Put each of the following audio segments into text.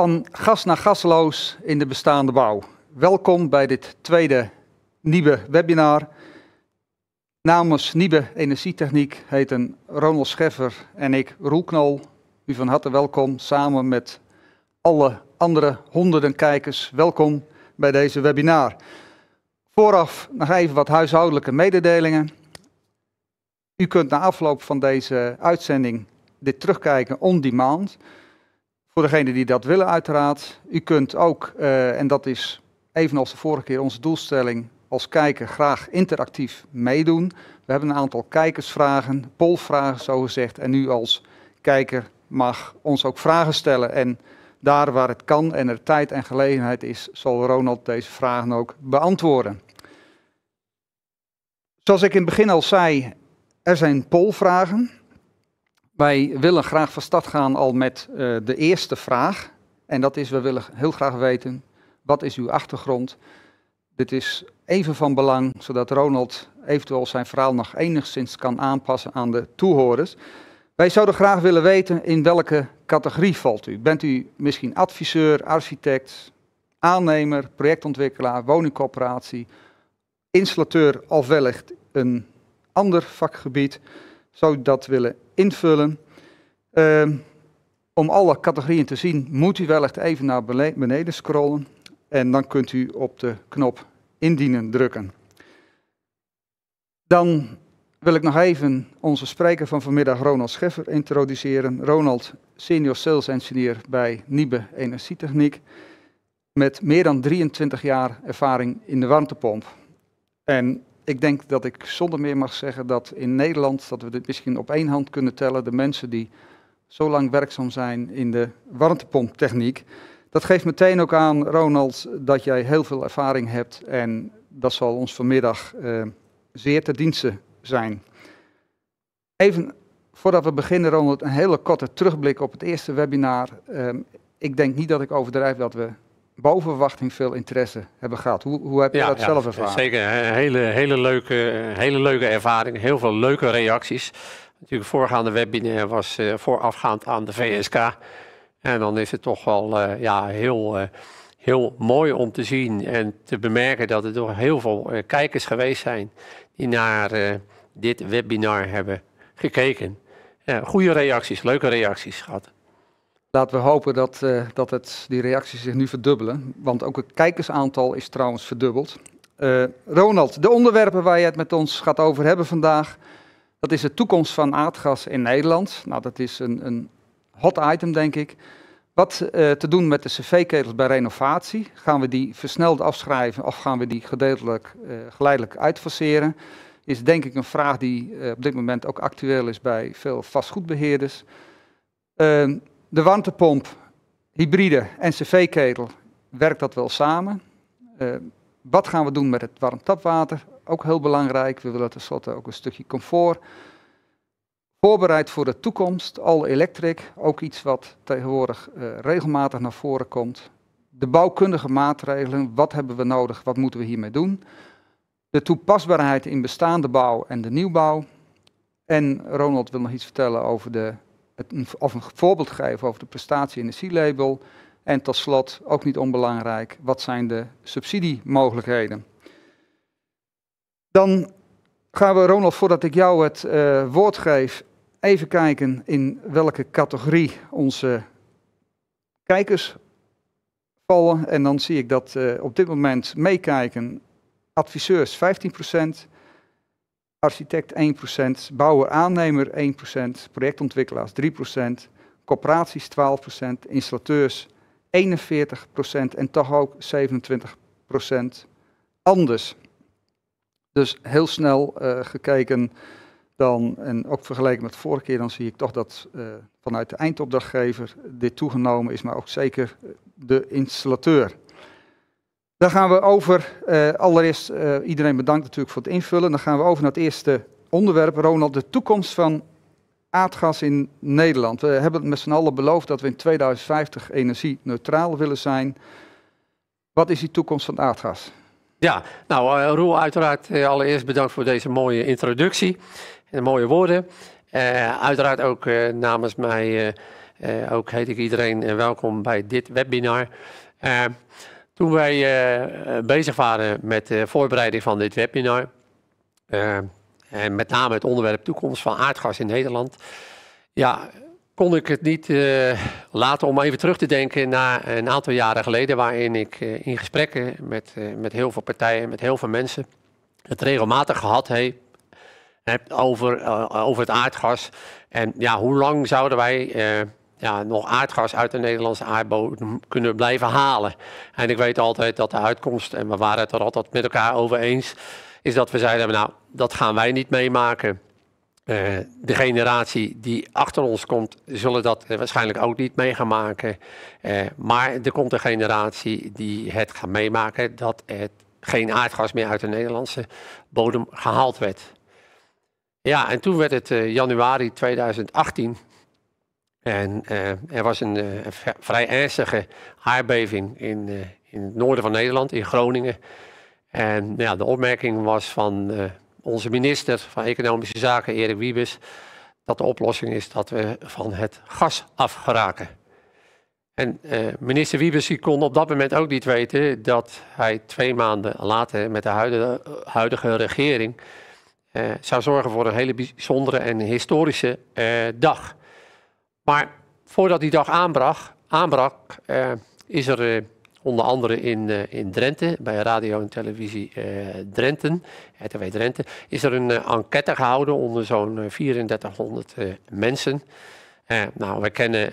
Van gas naar gasloos in de bestaande bouw. Welkom bij dit tweede nieuwe webinar. Namens Nieuwe Energietechniek heten Ronald Scheffer en ik Roel Knol. U van harte welkom samen met alle andere honderden kijkers. Welkom bij deze webinar. Vooraf nog even wat huishoudelijke mededelingen. U kunt na afloop van deze uitzending dit terugkijken on demand. Voor degene die dat willen uiteraard. U kunt ook, eh, en dat is evenals de vorige keer onze doelstelling, als kijker graag interactief meedoen. We hebben een aantal kijkersvragen, polvragen gezegd, En u als kijker mag ons ook vragen stellen. En daar waar het kan en er tijd en gelegenheid is, zal Ronald deze vragen ook beantwoorden. Zoals ik in het begin al zei, er zijn polvragen. Wij willen graag van start gaan al met eh, de eerste vraag. En dat is, we willen heel graag weten, wat is uw achtergrond? Dit is even van belang, zodat Ronald eventueel zijn verhaal nog enigszins kan aanpassen aan de toehoorders. Wij zouden graag willen weten in welke categorie valt u. Bent u misschien adviseur, architect, aannemer, projectontwikkelaar, woningcoöperatie, installateur of wellicht een ander vakgebied? zou dat willen invullen. Ehm, om alle categorieën te zien, moet u wellicht even naar beneden scrollen. En dan kunt u op de knop indienen drukken. Dan wil ik nog even onze spreker van vanmiddag, Ronald Scheffer, introduceren. Ronald, senior sales engineer bij Niebe Energietechniek. Met meer dan 23 jaar ervaring in de warmtepomp. En ik denk dat ik zonder meer mag zeggen dat in Nederland, dat we dit misschien op één hand kunnen tellen, de mensen die zo lang werkzaam zijn in de warmtepomptechniek. Dat geeft meteen ook aan, Ronald, dat jij heel veel ervaring hebt en dat zal ons vanmiddag eh, zeer te diensten zijn. Even voordat we beginnen, Ronald, een hele korte terugblik op het eerste webinar. Ehm, ik denk niet dat ik overdrijf dat we boven verwachting veel interesse hebben gehad. Hoe, hoe heb je dat zelf ervaren? Zeker, hele, hele, leuke, hele leuke ervaring, heel veel leuke reacties. Natuurlijk, voorgaande webinar was eh, voorafgaand aan de VSK. En dan is het toch wel eh, ja, heel, eh, heel mooi om te zien en te bemerken dat er toch heel veel kijkers geweest zijn die naar dit webinar hebben gekeken. goede reacties, leuke reacties gehad. Laten we hopen dat, eh, dat het, die reacties zich nu verdubbelen. Want ook het kijkersaantal is trouwens verdubbeld. Eh, Ronald, de onderwerpen waar je het met ons gaat over hebben vandaag. Dat is de toekomst van aardgas in Nederland. Nou, dat is een, een hot item, denk ik. Wat eh, te doen met de cv-ketels bij renovatie? Gaan we die versneld afschrijven of gaan we die gedeeltelijk, geleidelijk uitfaceren? Is denk ik een vraag die op dit moment ook actueel is bij veel vastgoedbeheerders. Ehm, de warmtepomp, hybride en cv-ketel, werkt dat wel samen? Eh, wat gaan we doen met het warm tapwater? Ook heel belangrijk. We willen tenslotte ook een stukje comfort. Voorbereid voor de toekomst, all electric, ook iets wat tegenwoordig eh, regelmatig naar voren komt. De bouwkundige maatregelen, wat hebben we nodig, wat moeten we hiermee doen? De toepasbaarheid in bestaande bouw en de nieuwbouw. En Ronald wil nog iets vertellen over de of een voorbeeld geven over de prestatie C-label En tot slot, ook niet onbelangrijk, wat zijn de subsidiemogelijkheden? Dan gaan we, Ronald, voordat ik jou het eh, woord geef, even kijken in welke categorie onze kijkers vallen. En dan zie ik dat uh, op dit moment meekijken adviseurs 15%, architect 1%, bouwer-aannemer 1%, projectontwikkelaars 3%, corporaties 12%, installateurs 41% en toch ook 27% anders. Dus heel snel eh, gekeken dan, en ook vergeleken met de vorige keer, dan zie ik toch dat eh, vanuit de eindopdrachtgever dit toegenomen is, maar ook zeker de installateur. Dan gaan we over, eh, allereerst eh, iedereen bedankt natuurlijk voor het invullen. Dan gaan we over naar het eerste onderwerp, Ronald, de toekomst van aardgas in Nederland. We hebben het met z'n allen beloofd dat we in 2050 energie neutraal willen zijn. Wat is die toekomst van aardgas? Ja, nou eh, Roel, uiteraard allereerst bedankt voor deze mooie introductie en mooie woorden. uiteraard ook namens mij, ook heet ik iedereen welkom bij dit webinar. Toen wij eh, eh, bezig waren met de eh, voorbereiding van dit webinar, en met name het onderwerp toekomst van aardgas in Nederland, ja, kon ik het niet laten om even terug te denken naar een aantal jaren geleden, waarin ik in gesprekken met, met heel veel partijen, met heel veel mensen, het regelmatig gehad heb over, over het aardgas. En ja, hoe lang zouden wij ja, nog aardgas uit de Nederlandse aardbodem kunnen blijven halen. En ik weet altijd dat de uitkomst, en we waren het er altijd met elkaar over eens, is dat we zeiden, nou, dat gaan wij niet meemaken. Eh, de generatie die achter ons komt, zullen dat waarschijnlijk ook niet mee maken. Eh, maar er komt een generatie die het gaat meemaken dat er geen aardgas meer uit de Nederlandse bodem gehaald werd. Ja, en toen werd het eh, januari 2018. En eh, er was een, eh, vrij ernstige aardbeving in, eh, in het noorden van Nederland, in Groningen. En ja, de opmerking was van onze minister van Economische Zaken, Erik Wiebes, dat de oplossing is dat we van het gas afgeraken. En minister Wiebes kon op dat moment ook niet weten dat hij twee maanden later met de huidige, huidige regering zou zorgen voor een hele bijzondere en historische dag. Maar voordat die dag aanbrak, aanbrak eh, is er eh, onder andere in, eh, in Drenthe, bij radio en televisie Drenthe, RTW Drenthe, is er een enquête gehouden onder zo'n 3400 mensen. nou, we kennen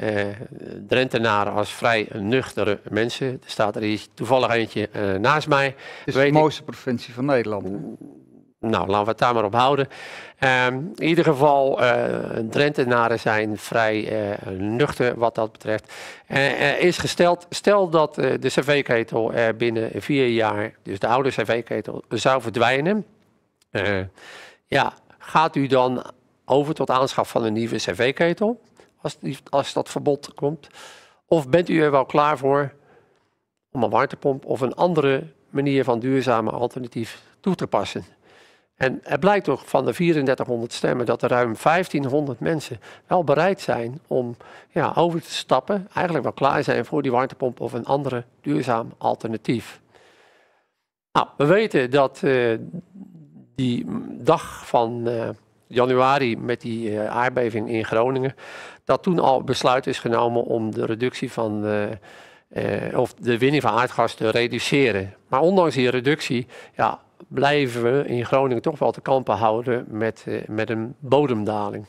Drentenaren als vrij nuchtere mensen. Er staat er hier toevallig eentje naast mij. Het is de mooiste provincie van Nederland. Nou, laten we het daar maar op houden. Ehm, in ieder geval, uh, Drentenaren zijn vrij uh, nuchter wat dat betreft. Eh, is gesteld, stel dat de cv-ketel er binnen vier jaar, dus de oude cv-ketel, zou verdwijnen. ja, gaat u dan over tot aanschaf van een nieuwe cv-ketel, als, als dat verbod komt? Of bent u er wel klaar voor om een warmtepomp of een andere manier van duurzame alternatief toe te passen? En het blijkt toch van de 3400 stemmen dat er ruim 1500 mensen wel bereid zijn om ja, over te stappen. Eigenlijk wel klaar zijn voor die warmtepomp of een andere duurzaam alternatief. Nou, we weten dat eh, die dag van eh, januari met die eh, aardbeving in Groningen, dat toen al besluit is genomen om de reductie van. of de winning van aardgas te reduceren. Maar ondanks die reductie ja, blijven we in Groningen toch wel te kampen houden met, eh, met een bodemdaling.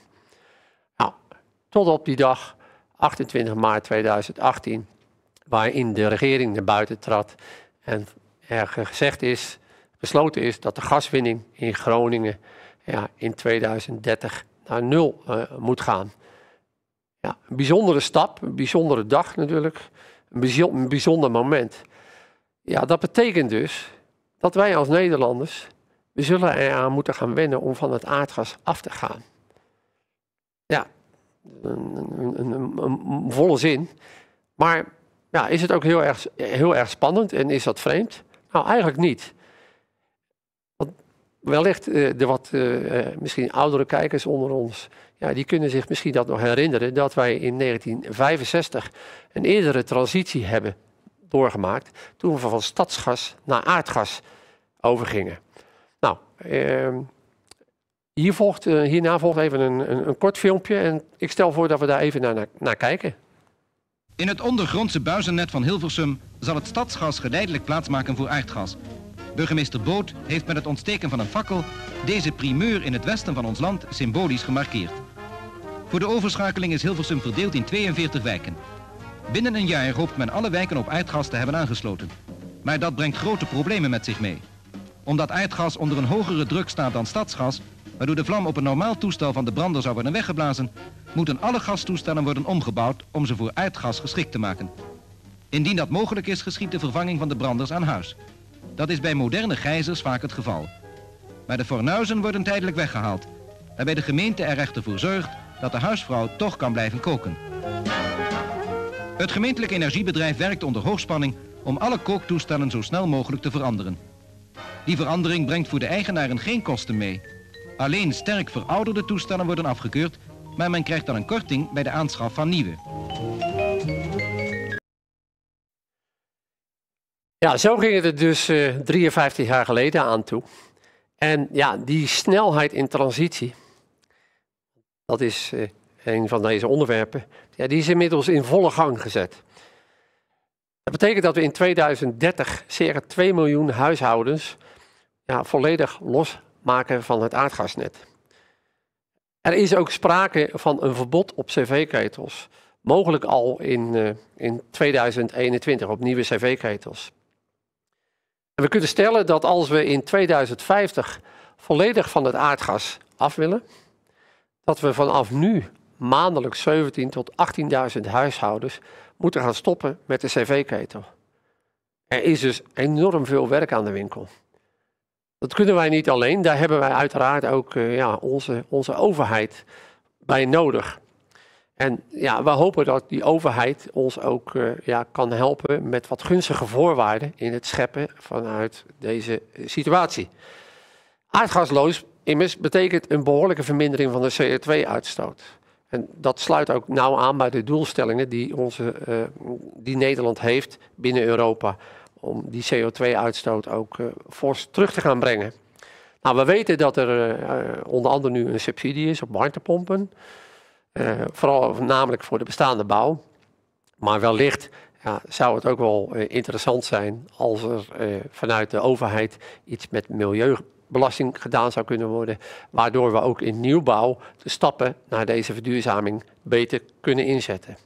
Nou, tot op die dag, 28 maart 2018, waarin de regering naar buiten trad en er gezegd is, besloten is dat de gaswinning in Groningen ja, in 2030 naar nul eh, moet gaan. Ja, een bijzondere stap, een bijzondere dag natuurlijk, een, bijzonder moment. Ja, dat betekent dus dat wij als Nederlanders, we zullen eraan moeten gaan wennen om van het aardgas af te gaan. Ja, een, volle zin. Maar ja, is het ook heel erg, heel erg spannend en is dat vreemd? Nou, eigenlijk niet. Want wellicht eh, de wat eh, eh, misschien oudere kijkers onder ons, ja, die kunnen zich misschien dat nog herinneren, dat wij in 1965 een eerdere transitie hebben doorgemaakt toen we van stadsgas naar aardgas overgingen. Nou, ehm, hier volgt, eh, hierna volgt even een, een, een, kort filmpje en ik stel voor dat we daar even naar, naar kijken. In het ondergrondse buizennet van Hilversum zal het stadsgas geleidelijk plaatsmaken voor aardgas. Burgemeester Boot heeft met het ontsteken van een fakkel deze primeur in het westen van ons land symbolisch gemarkeerd. Voor de overschakeling is Hilversum verdeeld in 42 wijken. Binnen een jaar hoopt men alle wijken op aardgas te hebben aangesloten. Maar dat brengt grote problemen met zich mee. Omdat aardgas onder een hogere druk staat dan stadsgas, waardoor de vlam op een normaal toestel van de brander zou worden weggeblazen, moeten alle gastoestellen worden omgebouwd om ze voor aardgas geschikt te maken. Indien dat mogelijk is, geschiet de vervanging van de branders aan huis. Dat is bij moderne gijzers vaak het geval. Maar de fornuizen worden tijdelijk weggehaald, waarbij de gemeente er echter voor zorgt dat de huisvrouw toch kan blijven koken. Het gemeentelijk energiebedrijf werkt onder hoogspanning om alle kooktoestellen zo snel mogelijk te veranderen. Die verandering brengt voor de eigenaren geen kosten mee. Alleen sterk verouderde toestellen worden afgekeurd, maar men krijgt dan een korting bij de aanschaf van nieuwe. Ja, zo ging het dus 53 eh, jaar geleden aan toe. En ja, die snelheid in transitie, dat is eh, een van deze onderwerpen, ja, die is inmiddels in volle gang gezet. Dat betekent dat we in 2030 circa 2 miljoen huishoudens ja, volledig losmaken van het aardgasnet. Er is ook sprake van een verbod op cv-ketels. Mogelijk al in, eh, in 2021 op nieuwe cv-ketels. we kunnen stellen dat als we in 2050 volledig van het aardgas af willen, dat we vanaf nu maandelijks 17 tot 18.000 huishoudens moeten gaan stoppen met de cv-ketel. Er is dus enorm veel werk aan de winkel. Dat kunnen wij niet alleen, daar hebben wij uiteraard ook eh, ja, onze, onze overheid bij nodig. En ja, we hopen dat die overheid ons ook eh, ja, kan helpen met wat gunstige voorwaarden in het scheppen vanuit deze situatie. Aardgasloos immers betekent een behoorlijke vermindering van de CO2-uitstoot. En dat sluit ook nauw aan bij de doelstellingen die, onze, eh, die Nederland heeft binnen Europa. Om die CO2-uitstoot ook uh, fors terug te gaan brengen. Nou, we weten dat er eh, onder andere nu een subsidie is op warmtepompen. vooral namelijk voor de bestaande bouw. Maar wellicht ja, zou het ook wel interessant zijn als er vanuit de overheid iets met milieu belasting gedaan zou kunnen worden. Waardoor we ook in nieuwbouw de stappen naar deze verduurzaming beter kunnen inzetten.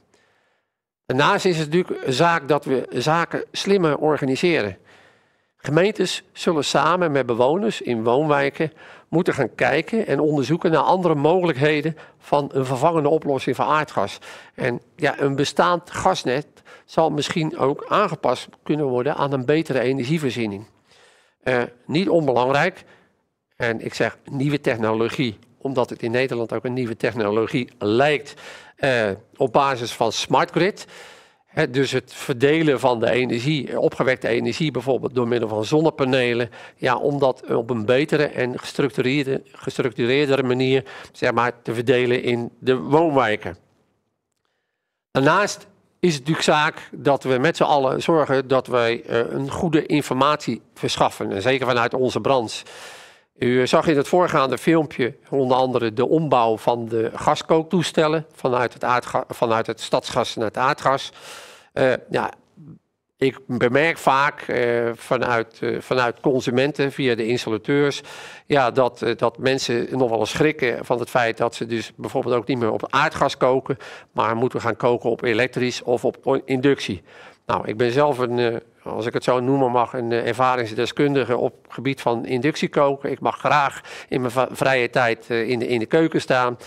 Daarnaast is het natuurlijk een zaak dat we zaken slimmer organiseren. Gemeentes zullen samen met bewoners in woonwijken moeten gaan kijken en onderzoeken naar andere mogelijkheden van een vervangende oplossing van aardgas. En ja, een bestaand gasnet zal misschien ook aangepast kunnen worden aan een betere energievoorziening. Eh, niet onbelangrijk, en ik zeg nieuwe technologie, omdat het in Nederland ook een nieuwe technologie lijkt eh, op basis van smart grid. dus het verdelen van de energie, opgewekte energie bijvoorbeeld door middel van zonnepanelen, ja, om dat op een betere en gestructureerde, gestructureerdere manier zeg maar, te verdelen in de woonwijken. Daarnaast is het natuurlijk zaak dat we met z'n allen zorgen dat wij eh, een goede informatie verschaffen, zeker vanuit onze branche. U zag in het voorgaande filmpje onder andere de ombouw van de gaskooktoestellen vanuit het, aardga, vanuit het stadsgas naar het aardgas. Eh, ja, ik bemerk vaak eh, vanuit, eh, vanuit consumenten, via de installateurs, ja, dat, dat mensen nog wel eens schrikken van het feit dat ze dus bijvoorbeeld ook niet meer op aardgas koken, maar moeten gaan koken op elektrisch of op inductie. Nou, ik ben zelf een, als ik het zo noemen mag, een eh, ervaringsdeskundige op het gebied van inductiekoken. Ik mag graag in mijn vrije tijd eh, in, de, in de keuken staan.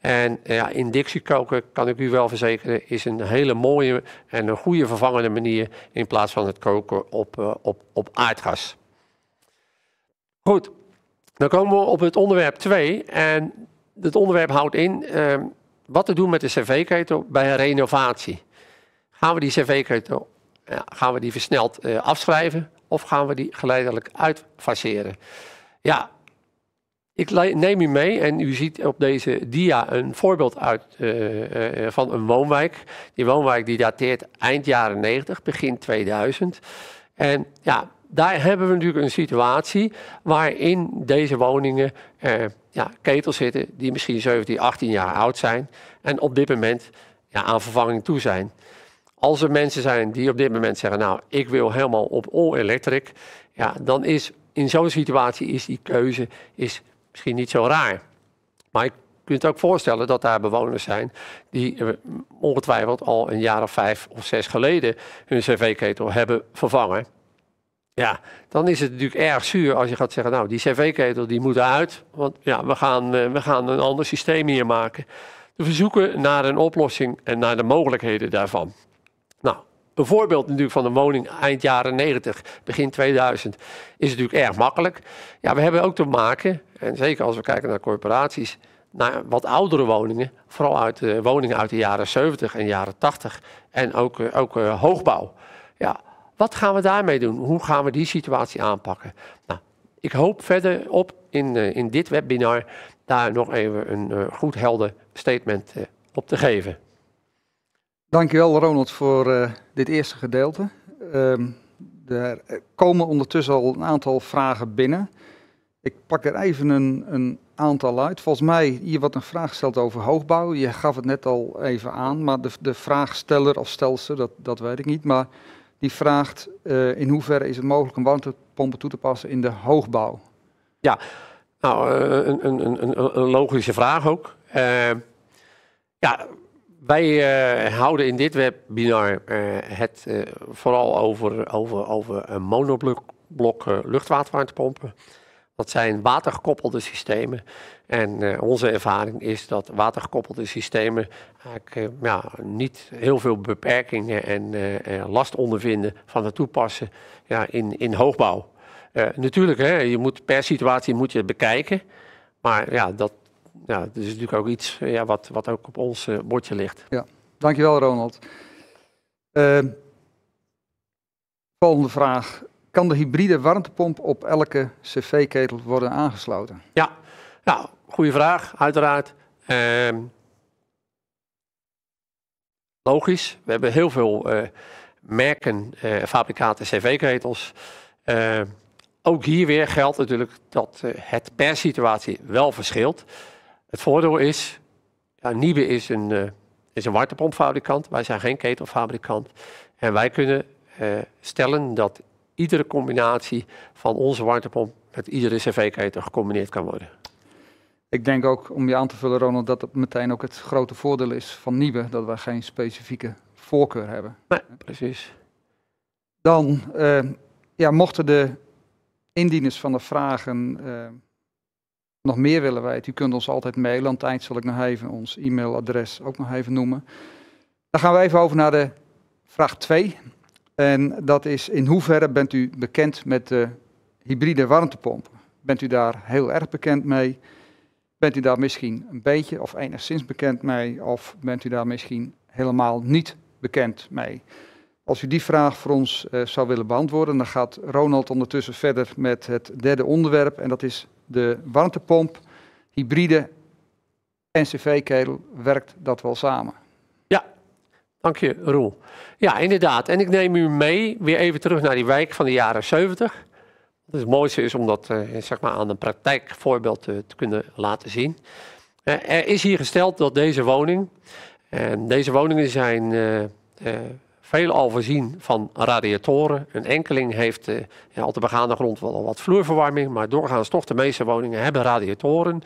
En eh, ja, inductiekoken, kan ik u wel verzekeren, is een hele mooie en een goede vervangende manier in plaats van het koken op, op, op aardgas. Goed, dan komen we op het onderwerp 2. En het onderwerp houdt in ehm, wat te doen met de cv-ketel bij een renovatie. Gaan we die cv-ketel gaan we die versneld eh, afschrijven of gaan we die geleidelijk uitfaseren? Ja, ik neem u mee en u ziet op deze dia een voorbeeld uit, eh, eh, van een woonwijk. Die woonwijk die dateert eind jaren 90, begin 2000. En ja, daar hebben we natuurlijk een situatie waarin deze woningen ja, ketels zitten die misschien 17, 18 jaar oud zijn en op dit moment ja, aan vervanging toe zijn. Als er mensen zijn die op dit moment zeggen, nou, ik wil helemaal op all-electric, ja, dan is in zo'n situatie is die keuze is misschien niet zo raar. Maar je kunt ook voorstellen dat daar bewoners zijn die eh, ongetwijfeld al een jaar of vijf of zes geleden hun cv-ketel hebben vervangen. Ja, dan is het natuurlijk erg zuur als je gaat zeggen, nou, die cv-ketel die moet eruit, want ja, we gaan, eh, we gaan een ander systeem hier maken. Te we naar een oplossing en naar de mogelijkheden daarvan. Voorbeeld natuurlijk van de woning eind jaren 90, begin 2000, is natuurlijk erg makkelijk. Ja, we hebben ook te maken, en zeker als we kijken naar corporaties, naar wat oudere woningen, vooral uit woningen uit de jaren 70 en jaren 80 en ook, eh, ook eh, hoogbouw. Ja, wat gaan we daarmee doen? Hoe gaan we die situatie aanpakken? Nou, ik hoop verder op in, eh, in dit webinar daar nog even een goed helder statement op te geven. Dankjewel Ronald voor eh, dit eerste gedeelte. Um, ehm, er komen ondertussen al een aantal vragen binnen. Ik pak er even een, een aantal uit. Volgens mij hier wat een vraag stelt over hoogbouw. Je gaf het net al even aan, maar de, de vraagsteller of stelsel, dat, dat weet ik niet. Maar die vraagt eh, in hoeverre is het mogelijk om warmtepompen toe te passen in de hoogbouw? Ja, nou, eh, een, een, een, een logische vraag ook. Uh, ja, wij eh, houden in dit webinar eh, het eh, vooral over, over, over monoblok luchtwaterwarmtepompen. Dat zijn watergekoppelde systemen. En onze ervaring is dat watergekoppelde systemen ja, niet heel veel beperkingen en last ondervinden van het toepassen ja, in, in hoogbouw. natuurlijk, hè, je moet per situatie moet je het bekijken. Maar ja, dat, ja, dat is natuurlijk ook iets eh, ja, wat, wat ook op ons eh, bordje ligt. Ja, dankjewel Ronald. Ehm, volgende vraag. Kan de hybride warmtepomp op elke cv-ketel worden aangesloten? Ja, nou, goede vraag, uiteraard. Ehm, logisch, we hebben heel veel eh, merken, eh, fabrikaten, cv-ketels. Ehm, ook hier weer geldt natuurlijk dat het per situatie wel verschilt. Het voordeel is, ja, Niebe is een, uh, is een warmtepompfabrikant. Wij zijn geen ketelfabrikant. En wij kunnen eh, stellen dat iedere combinatie van onze warmtepomp met iedere cv-ketel gecombineerd kan worden. Ik denk ook, om je aan te vullen Ronald, dat het meteen ook het grote voordeel is van Niebe, dat wij geen specifieke voorkeur hebben. Nee, precies. Dan, eh, ja, mochten de indieners van de vragen nog meer willen wij? u kunt ons altijd mailen. Aan het eind zal ik nog even ons e-mailadres ook nog even noemen. Dan gaan we even over naar de vraag 2. En dat is in hoeverre bent u bekend met de hybride warmtepompen? Bent u daar heel erg bekend mee? Bent u daar misschien een beetje of enigszins bekend mee? Of bent u daar misschien helemaal niet bekend mee? Als u die vraag voor ons eh, zou willen beantwoorden, dan gaat Ronald ondertussen verder met het derde onderwerp. En dat is de warmtepomp, hybride ncv cv-ketel werkt dat wel samen. Ja, dank je Roel. Ja, inderdaad. En ik neem u mee weer even terug naar die wijk van de jaren 70. Het mooiste is om dat eh, zeg maar aan een praktijkvoorbeeld eh, te, kunnen laten zien. Eh, er is hier gesteld dat deze woning, en deze woningen zijn veelal voorzien van radiatoren. Een enkeling heeft eh, al te op de begaande grond wel wat vloerverwarming, maar doorgaans toch de meeste woningen hebben radiatoren.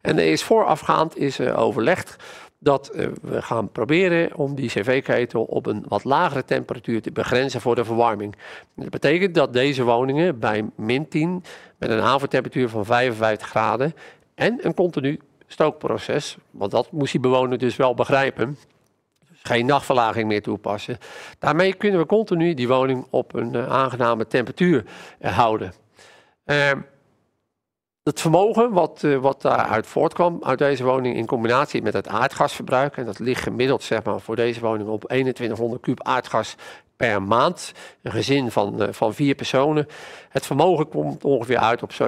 En er is voorafgaand is eh, overlegd dat eh, we gaan proberen om die cv-ketel op een wat lagere temperatuur te begrenzen voor de verwarming. Dat betekent dat deze woningen bij min 10 met een haventemperatuur van 55 graden en een continu stookproces, want dat moest die bewoner dus wel begrijpen, geen nachtverlaging meer toepassen. Daarmee kunnen we continu die woning op een eh, aangename temperatuur eh, houden. Ehm, het vermogen wat, eh, wat daaruit voortkwam uit deze woning in combinatie met het aardgasverbruik, en dat ligt gemiddeld zeg maar, voor deze woning op 2100 kub aardgas per maand. Een gezin van, van vier personen. Het vermogen komt ongeveer uit op 7,8,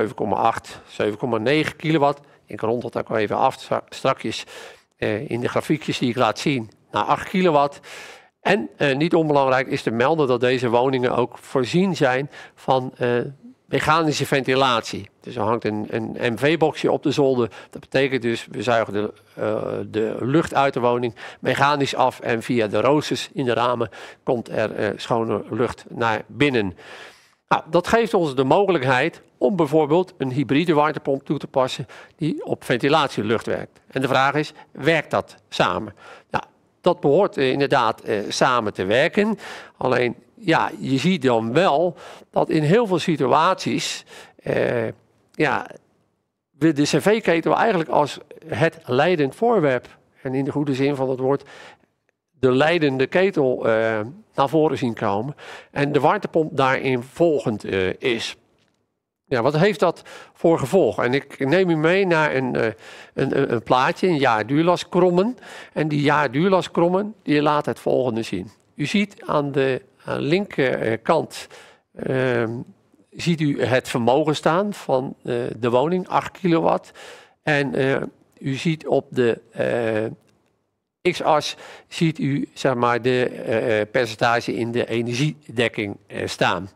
7,9 kilowatt. Ik rond dat ook even af strakjes in de grafiekjes die ik laat zien naar 8 kilowatt. En eh, niet onbelangrijk is te melden dat deze woningen ook voorzien zijn van eh, mechanische ventilatie. Dus er hangt een, een MV-boxje op de zolder. Dat betekent dus, we zuigen de, eh, de, lucht uit de woning mechanisch af en via de roosters in de ramen komt er uh, schone lucht naar binnen. Nou, dat geeft ons de mogelijkheid om bijvoorbeeld een hybride warmtepomp toe te passen die op ventilatielucht werkt. En de vraag is, werkt dat samen? Nou, dat behoort eh, inderdaad eh, samen te werken. Alleen, ja, je ziet dan wel dat in heel veel situaties, eh, ja, we de cv-ketel eigenlijk als het leidend voorwerp, en in de goede zin van het woord, de leidende ketel naar voren zien komen. En de warmtepomp daarin volgend is. Ja, wat heeft dat voor gevolg? En ik neem u mee naar een, uh, een, een, plaatje, een jaarduurlaskrommen. En die jaarduurlaskrommen, die laat het volgende zien. U ziet aan de linkerkant ehm, ziet u het vermogen staan van eh, de woning, 8 kilowatt. En eh, u ziet op de x-as ziet u zeg maar, de percentage in de energiedekking staan.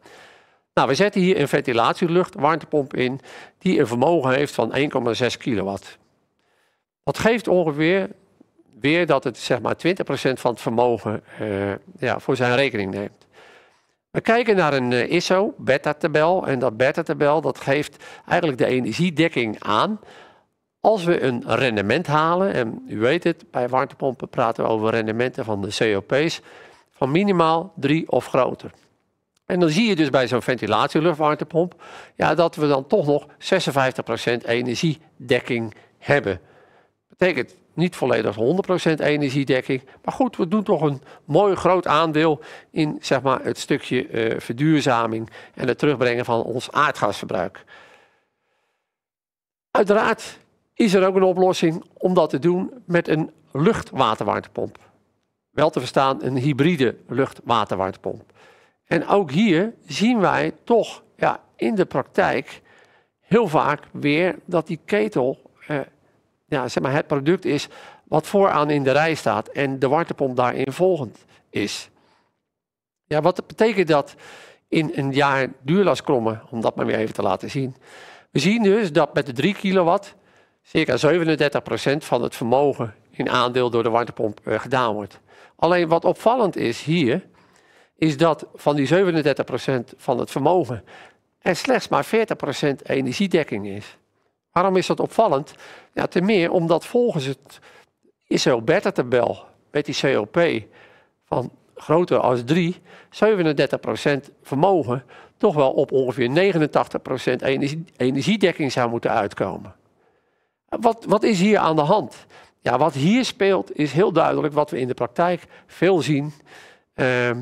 Nou, we zetten hier een ventilatieluchtwarmtepomp in die een vermogen heeft van 1,6 kilowatt. Dat geeft ongeveer weer dat het zeg maar 20% van het vermogen eh, ja, voor zijn rekening neemt. We kijken naar een eh, ISO beta-tabel en dat beta-tabel dat geeft eigenlijk de energiedekking aan als we een rendement halen, en u weet het, bij warmtepompen praten we over rendementen van de COP's van minimaal 3 of groter. En dan zie je dus bij zo'n ventilatieluchtwarmtepomp ja, dat we dan toch nog 56% energiedekking hebben. Betekent niet volledig 100% energiedekking, maar goed, we doen toch een mooi groot aandeel in zeg maar, het stukje eh, verduurzaming en het terugbrengen van ons aardgasverbruik. Uiteraard is er ook een oplossing om dat te doen met een luchtwaterwarmtepomp. Wel te verstaan, een hybride luchtwaterwarmtepomp. En ook hier zien wij toch ja, in de praktijk heel vaak weer dat die ketel eh, ja, zeg maar het product is wat vooraan in de rij staat en de warmtepomp daarin volgend is. Ja, wat betekent dat in een jaar krommen? om dat maar weer even te laten zien? We zien dus dat met de 3 kilowatt circa 37% van het vermogen in aandeel door de warmtepomp eh, gedaan wordt. Alleen wat opvallend is hier, is dat van die 37% van het vermogen en slechts maar 40% energiedekking is. Waarom is dat opvallend? Ja, ten meer omdat volgens het Israël Better tabel met die COP van groter als 3, 37% vermogen toch wel op ongeveer 89% energiedekking zou moeten uitkomen. Wat, wat is hier aan de hand? Ja, wat hier speelt is heel duidelijk wat we in de praktijk veel zien. Ehm,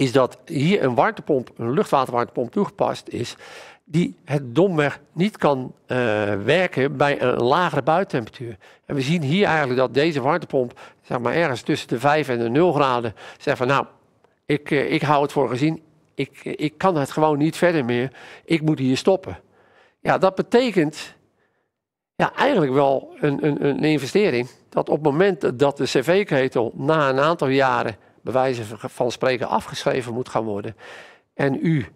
is dat hier een warmtepomp, een luchtwaterwarmtepomp toegepast is, die het domweg niet kan eh, werken bij een lagere buitentemperatuur. En we zien hier eigenlijk dat deze warmtepomp, zeg maar ergens tussen de 5 en de 0 graden, zegt van nou, ik, eh, ik hou het voor gezien, ik, eh, ik kan het gewoon niet verder meer, ik moet hier stoppen. Ja, dat betekent ja, eigenlijk wel een, een, een investering, dat op het moment dat de cv-ketel na een aantal jaren bij wijze van spreken afgeschreven moet gaan worden. En u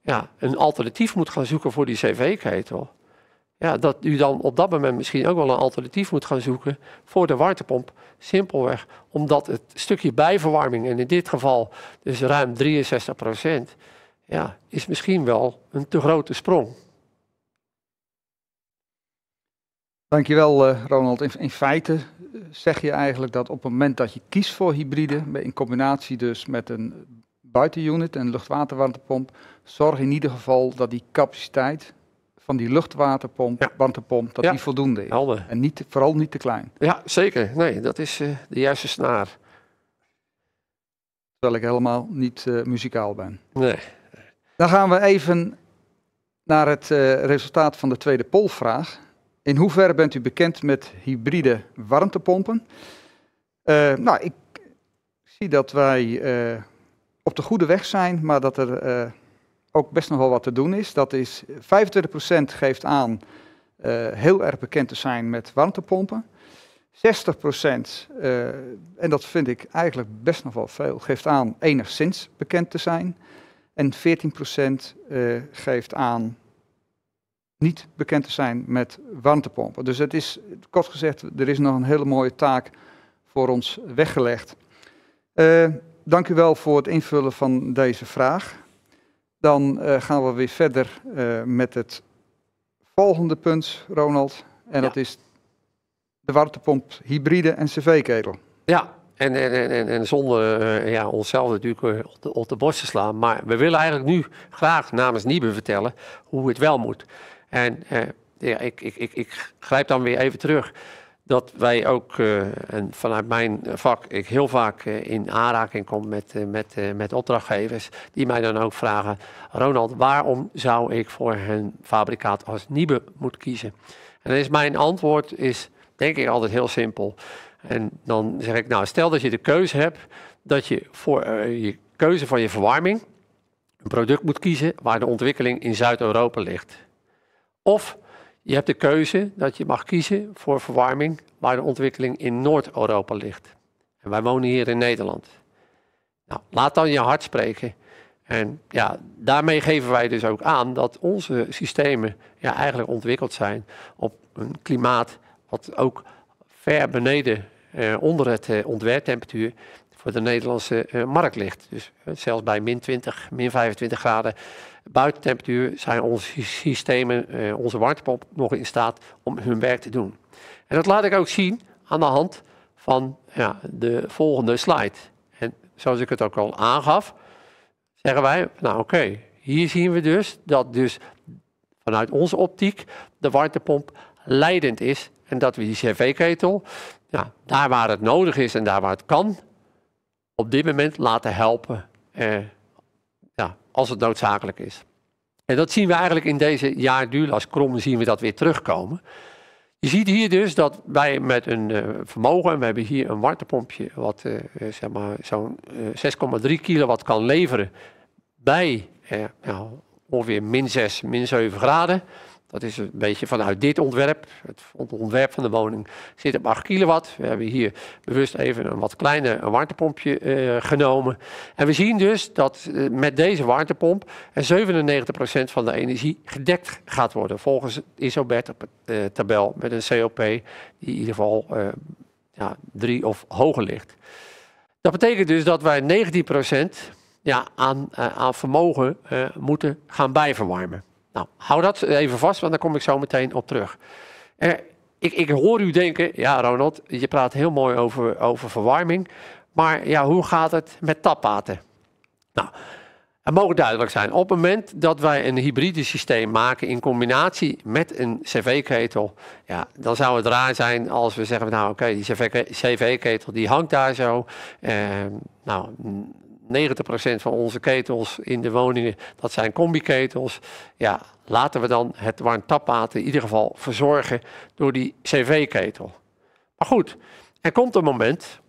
ja, een alternatief moet gaan zoeken voor die cv-ketel. Ja, dat u dan op dat moment misschien ook wel een alternatief moet gaan zoeken voor de warmtepomp. Simpelweg omdat het stukje bijverwarming, en in dit geval dus ruim 63 procent, ja, is misschien wel een te grote sprong. Dankjewel eh, Ronald. In, feite eh, zeg je eigenlijk dat op het moment dat je kiest voor hybride, in combinatie dus met een buitenunit en luchtwaterwarmtepomp, zorg in ieder geval dat die capaciteit van die luchtwaterpomp, ja. warmtepomp, dat die voldoende is. En niet, vooral niet te klein. Ja, zeker. Nee, dat is eh, de juiste snaar. Terwijl ik helemaal niet muzikaal ben. Nee. Dan gaan we even naar het resultaat van de tweede polvraag. In hoeverre bent u bekend met hybride warmtepompen? Eh, nou, ik zie dat wij eh, op de goede weg zijn, maar dat er eh, ook best nog wel wat te doen is. Dat is 25% geeft aan heel erg bekend te zijn met warmtepompen. 60%, en dat vind ik eigenlijk best nog wel veel, geeft aan enigszins bekend te zijn. En 14% geeft aan niet bekend te zijn met warmtepompen. Dus het is, kort gezegd, er is nog een hele mooie taak voor ons weggelegd. Eh, dank u wel voor het invullen van deze vraag. Dan eh, gaan we weer verder eh, met het volgende punt, Ronald. En dat is de warmtepomp hybride en cv-ketel. Ja, en, en, en, en zonder ja, onszelf natuurlijk op, de, op de borst te slaan. Maar we willen eigenlijk nu graag namens Niebe vertellen hoe het wel moet. En eh, ja, ik, ik, ik, ik grijp dan weer even terug dat wij ook, eh, en vanuit mijn vak, ik heel vaak eh, in aanraking kom met, met, met opdrachtgevers, die mij dan ook vragen, Ronald, waarom zou ik voor hun fabrikaat als Niebe moeten kiezen? En dan is mijn antwoord is, denk ik, altijd heel simpel. En dan zeg ik, nou, stel dat je de keuze hebt, dat je voor je keuze van je verwarming een product moet kiezen waar de ontwikkeling in Zuid-Europa ligt. Of je hebt de keuze dat je mag kiezen voor verwarming waar de ontwikkeling in Noord-Europa ligt. En wij wonen hier in Nederland. Nou, laat dan je hart spreken. En ja, daarmee geven wij dus ook aan dat onze systemen ja, eigenlijk ontwikkeld zijn op een klimaat wat ook ver beneden eh, onder het eh, ontwerptemperatuur voor de Nederlandse eh, markt ligt. Dus eh, zelfs bij min 20, min 25 graden buitentemperatuur zijn onze systemen, eh, onze warmtepomp, nog in staat om hun werk te doen. En dat laat ik ook zien aan de hand van ja, de volgende slide. En zoals ik het ook al aangaf, zeggen wij, nou oké, hier zien we dus dat dus vanuit onze optiek de warmtepomp leidend is. En dat we die cv-ketel, ja, daar waar het nodig is en daar waar het kan, op dit moment laten helpen eh, als het noodzakelijk is. En dat zien we eigenlijk in deze als krom zien we dat weer terugkomen. Je ziet hier dus dat wij met een eh, vermogen, we hebben hier een warmtepompje wat eh, eh, zeg maar zo'n 6,3 kilowatt kan leveren bij nou, ongeveer min 6, min 7 graden. Dat is een beetje vanuit dit ontwerp. Het ontwerp van de woning zit op 8 kilowatt. We hebben hier bewust even een wat kleiner warmtepompje eh, genomen. En we zien dus dat eh, met deze warmtepomp 97% van de energie gedekt gaat worden. Volgens ISOBET-tabel eh, met een COP die in ieder geval ja, drie of hoger ligt. Dat betekent dus dat wij 19% ja, aan, aan vermogen moeten gaan bijverwarmen. Nou, hou dat even vast, want daar kom ik zo meteen op terug. Eh, ik, ik, hoor u denken, ja Ronald, je praat heel mooi over, over verwarming, maar ja, hoe gaat het met tapwater? Nou, het mogen duidelijk zijn. Op het moment dat wij een hybride systeem maken in combinatie met een cv-ketel, ja, dan zou het raar zijn als we zeggen, nou oké, die cv-ketel die hangt daar zo. Eh, nou, 90% van onze ketels in de woningen, dat zijn combi-ketels. Ja, laten we dan het warmtapwater in ieder geval verzorgen door die cv-ketel. Maar goed, er komt een moment,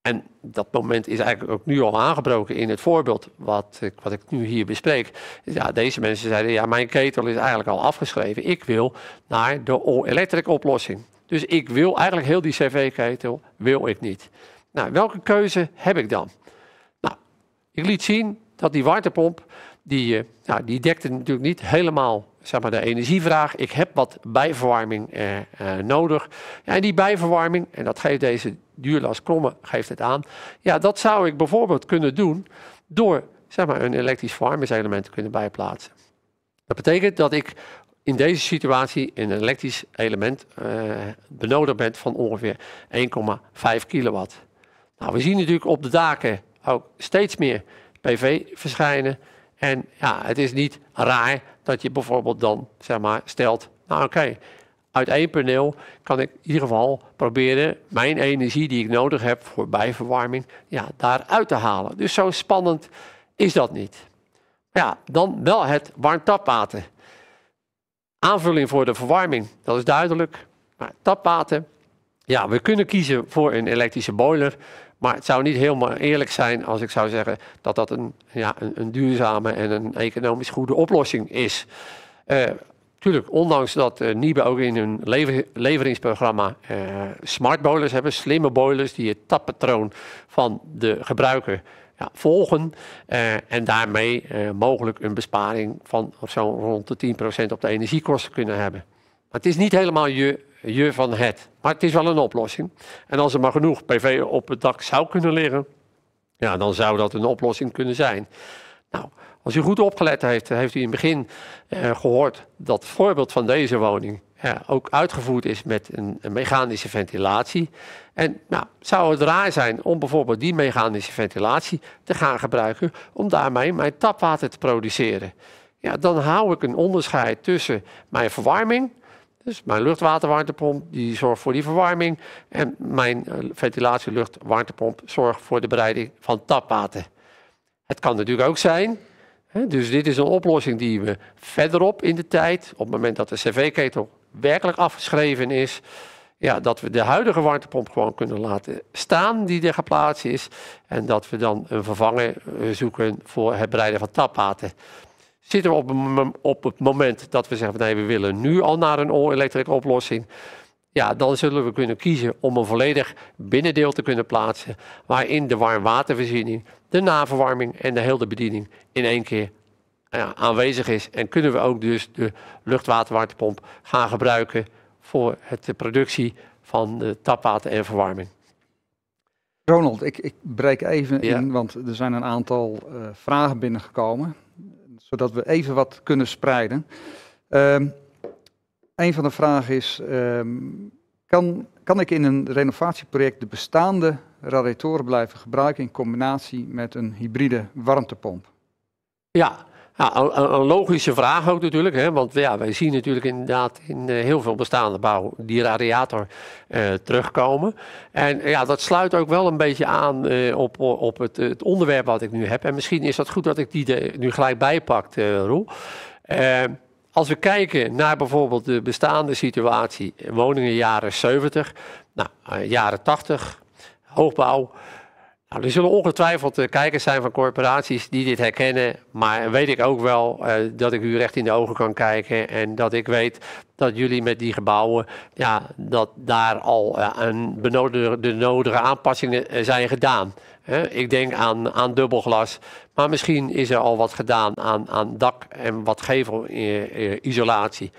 en dat moment is eigenlijk ook nu al aangebroken in het voorbeeld wat, eh, wat ik nu hier bespreek. Ja, deze mensen zeiden, ja, mijn ketel is eigenlijk al afgeschreven. Ik wil naar de all-electric oplossing. Dus ik wil eigenlijk heel die cv-ketel, wil ik niet. Nou, welke keuze heb ik dan? Ik liet zien dat die warmtepomp, die, nou, die dekte natuurlijk niet helemaal zeg maar, de energievraag. Ik heb wat bijverwarming eh, eh, nodig. Ja, en die bijverwarming, en dat geeft deze duurlast Kromme geeft het aan. Ja, dat zou ik bijvoorbeeld kunnen doen door zeg maar, een elektrisch verwarmingselement te kunnen bijplaatsen. Dat betekent dat ik in deze situatie een elektrisch element eh, benodigd ben van ongeveer 1,5 kilowatt. Nou, we zien natuurlijk op de daken ook steeds meer PV verschijnen. En ja, het is niet raar dat je bijvoorbeeld dan zeg maar stelt, nou oké, uit één paneel kan ik in ieder geval proberen mijn energie die ik nodig heb voor bijverwarming, ja, daaruit te halen. Dus zo spannend is dat niet. Ja, dan wel het warm tapwater. Aanvulling voor de verwarming, dat is duidelijk. Maar tapwater, ja, we kunnen kiezen voor een elektrische boiler, maar het zou niet helemaal eerlijk zijn als ik zou zeggen dat dat een, ja, een, een duurzame en een economisch goede oplossing is. Eh, tuurlijk, ondanks dat uh, Niebe ook in hun leveringsprogramma uh, smart boilers hebben, slimme boilers die het tappatroon van de gebruiker ja, volgen. en daarmee mogelijk een besparing van zo'n rond de 10% op de energiekosten kunnen hebben. Maar het is niet helemaal je je van het. Maar het is wel een oplossing. En als er maar genoeg PV op het dak zou kunnen liggen, ja, dan zou dat een oplossing kunnen zijn. Nou, als u goed opgelet heeft, heeft u in het begin eh, gehoord dat het voorbeeld van deze woning ook uitgevoerd is met een, een mechanische ventilatie. En nou, zou het raar zijn om bijvoorbeeld die mechanische ventilatie te gaan gebruiken om daarmee mijn tapwater te produceren? Ja, dan hou ik een onderscheid tussen mijn verwarming dus mijn luchtwaterwarmtepomp die zorgt voor die verwarming. En mijn eh, ventilatieluchtwarmtepomp zorgt voor de bereiding van tapwater. Het kan natuurlijk ook zijn. Hè, dus dit is een oplossing die we verderop in de tijd, op het moment dat de cv-ketel werkelijk afgeschreven is, ja, dat we de huidige warmtepomp gewoon kunnen laten staan die er geplaatst is. En dat we dan een vervanger eh, zoeken voor het bereiden van tapwater. Zitten we op, op het moment dat we zeggen van nee, we willen nu al naar een all-electric oplossing. Ja, dan zullen we kunnen kiezen om een volledig binnendeel te kunnen plaatsen. Waarin de warmwatervoorziening, de naverwarming en de hele bediening in één keer ja, aanwezig is. En kunnen we ook dus de luchtwaterwarmtepomp gaan gebruiken voor het, de productie van de tapwater en verwarming. Ronald, ik, ik breek even in, want er zijn een aantal eh, vragen binnengekomen zodat we even wat kunnen spreiden. Um, een van de vragen is, ehm, kan, kan ik in een renovatieproject de bestaande radiatoren blijven gebruiken in combinatie met een hybride warmtepomp? Ja, een, logische vraag ook natuurlijk, hè, want ja, wij zien natuurlijk inderdaad in eh, heel veel bestaande bouw die radiator eh, terugkomen. En ja, dat sluit ook wel een beetje aan eh, op, op het, het, onderwerp wat ik nu heb. En misschien is dat goed dat ik die er nu gelijk bijpak, eh, Roel. als we kijken naar bijvoorbeeld de bestaande situatie, woningen nou, jaren 70, nou, jaren 80, hoogbouw. Nou, er zullen ongetwijfeld eh, kijkers zijn van corporaties die dit herkennen. Maar weet ik ook wel eh, dat ik u recht in de ogen kan kijken. En dat ik weet dat jullie met die gebouwen, ja, dat daar al eh, een benodigde, de nodige aanpassingen zijn gedaan. ik denk aan, aan dubbelglas. Maar misschien is er al wat gedaan aan, aan dak en wat gevelisolatie. isolatie.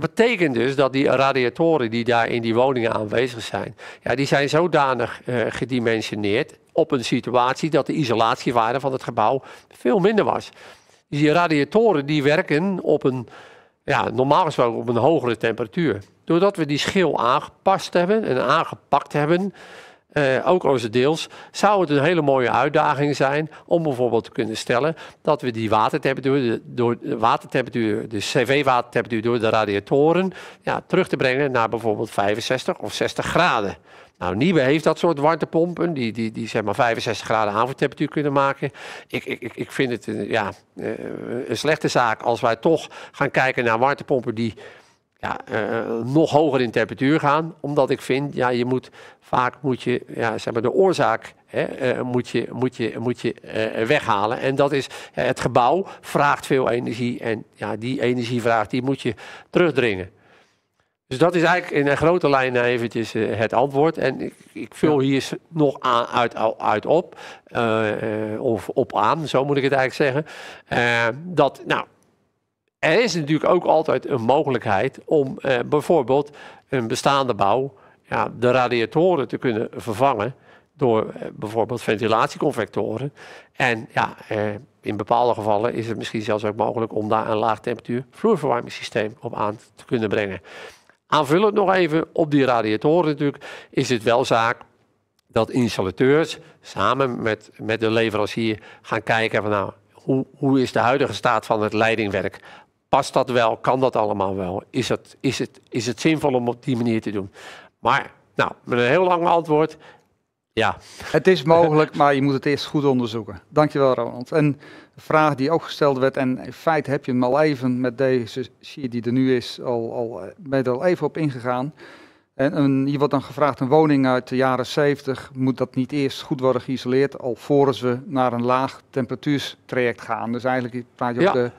Dat betekent dus dat die radiatoren die daar in die woningen aanwezig zijn, ja, die zijn zodanig eh, gedimensioneerd op een situatie dat de isolatiewaarde van het gebouw veel minder was. Dus die radiatoren die werken op een, ja, normaal gesproken op een hogere temperatuur. Doordat we die schil aangepast hebben en aangepakt hebben, eh, ook deels zou het een hele mooie uitdaging zijn om bijvoorbeeld te kunnen stellen dat we die watertemperatuur, de, door de eh, watertemperatuur, de CV-watertemperatuur door de radiatoren ja, terug te brengen naar bijvoorbeeld 65 of 60 graden. Nou, Nieuwe heeft dat soort warmtepompen, die, die, die zeg maar 65 graden aanvoertemperatuur kunnen maken. Ik, ik, ik vind het ja, eh, een slechte zaak als wij toch gaan kijken naar warmtepompen die ja, eh, nog hoger in temperatuur gaan. Omdat ik vind, ja, je moet vaak moet je, ja, zeg maar, de oorzaak hè, eh, moet je, moet je, moet je eh, weghalen. En dat is, het gebouw vraagt veel energie. En ja, die energievraag die moet je terugdringen. Dus dat is eigenlijk in grote lijnen eventjes het antwoord. En ik, ik vul hier nog aan, uit, uit op, of op aan, zo moet ik het eigenlijk zeggen. dat, nou, er is natuurlijk ook altijd een mogelijkheid om eh, bijvoorbeeld een bestaande bouw, ja, de radiatoren te kunnen vervangen door eh, bijvoorbeeld ventilatieconvectoren. En ja, eh, in bepaalde gevallen is het misschien zelfs ook mogelijk om daar een laag temperatuur vloerverwarmingssysteem op aan te kunnen brengen. Aanvullend nog even op die radiatoren natuurlijk, is het wel zaak dat installateurs samen met, met de leverancier gaan kijken van nou, hoe, hoe, is de huidige staat van het leidingwerk? Past dat wel? Kan dat allemaal wel? Is het, is het, is het zinvol om op die manier te doen? Maar, nou, met een heel lang antwoord. Ja. Het is mogelijk, maar je moet het eerst goed onderzoeken. Dankjewel, Roland. En de vraag die ook gesteld werd, en in feite heb je hem al even met deze sheet die er nu is, al, al, eh, ben al even op ingegaan. En, je hier wordt dan gevraagd, een woning uit de jaren 70, moet dat niet eerst goed worden geïsoleerd, alvorens we naar een laag temperatuurstraject gaan? Dus eigenlijk praat je op de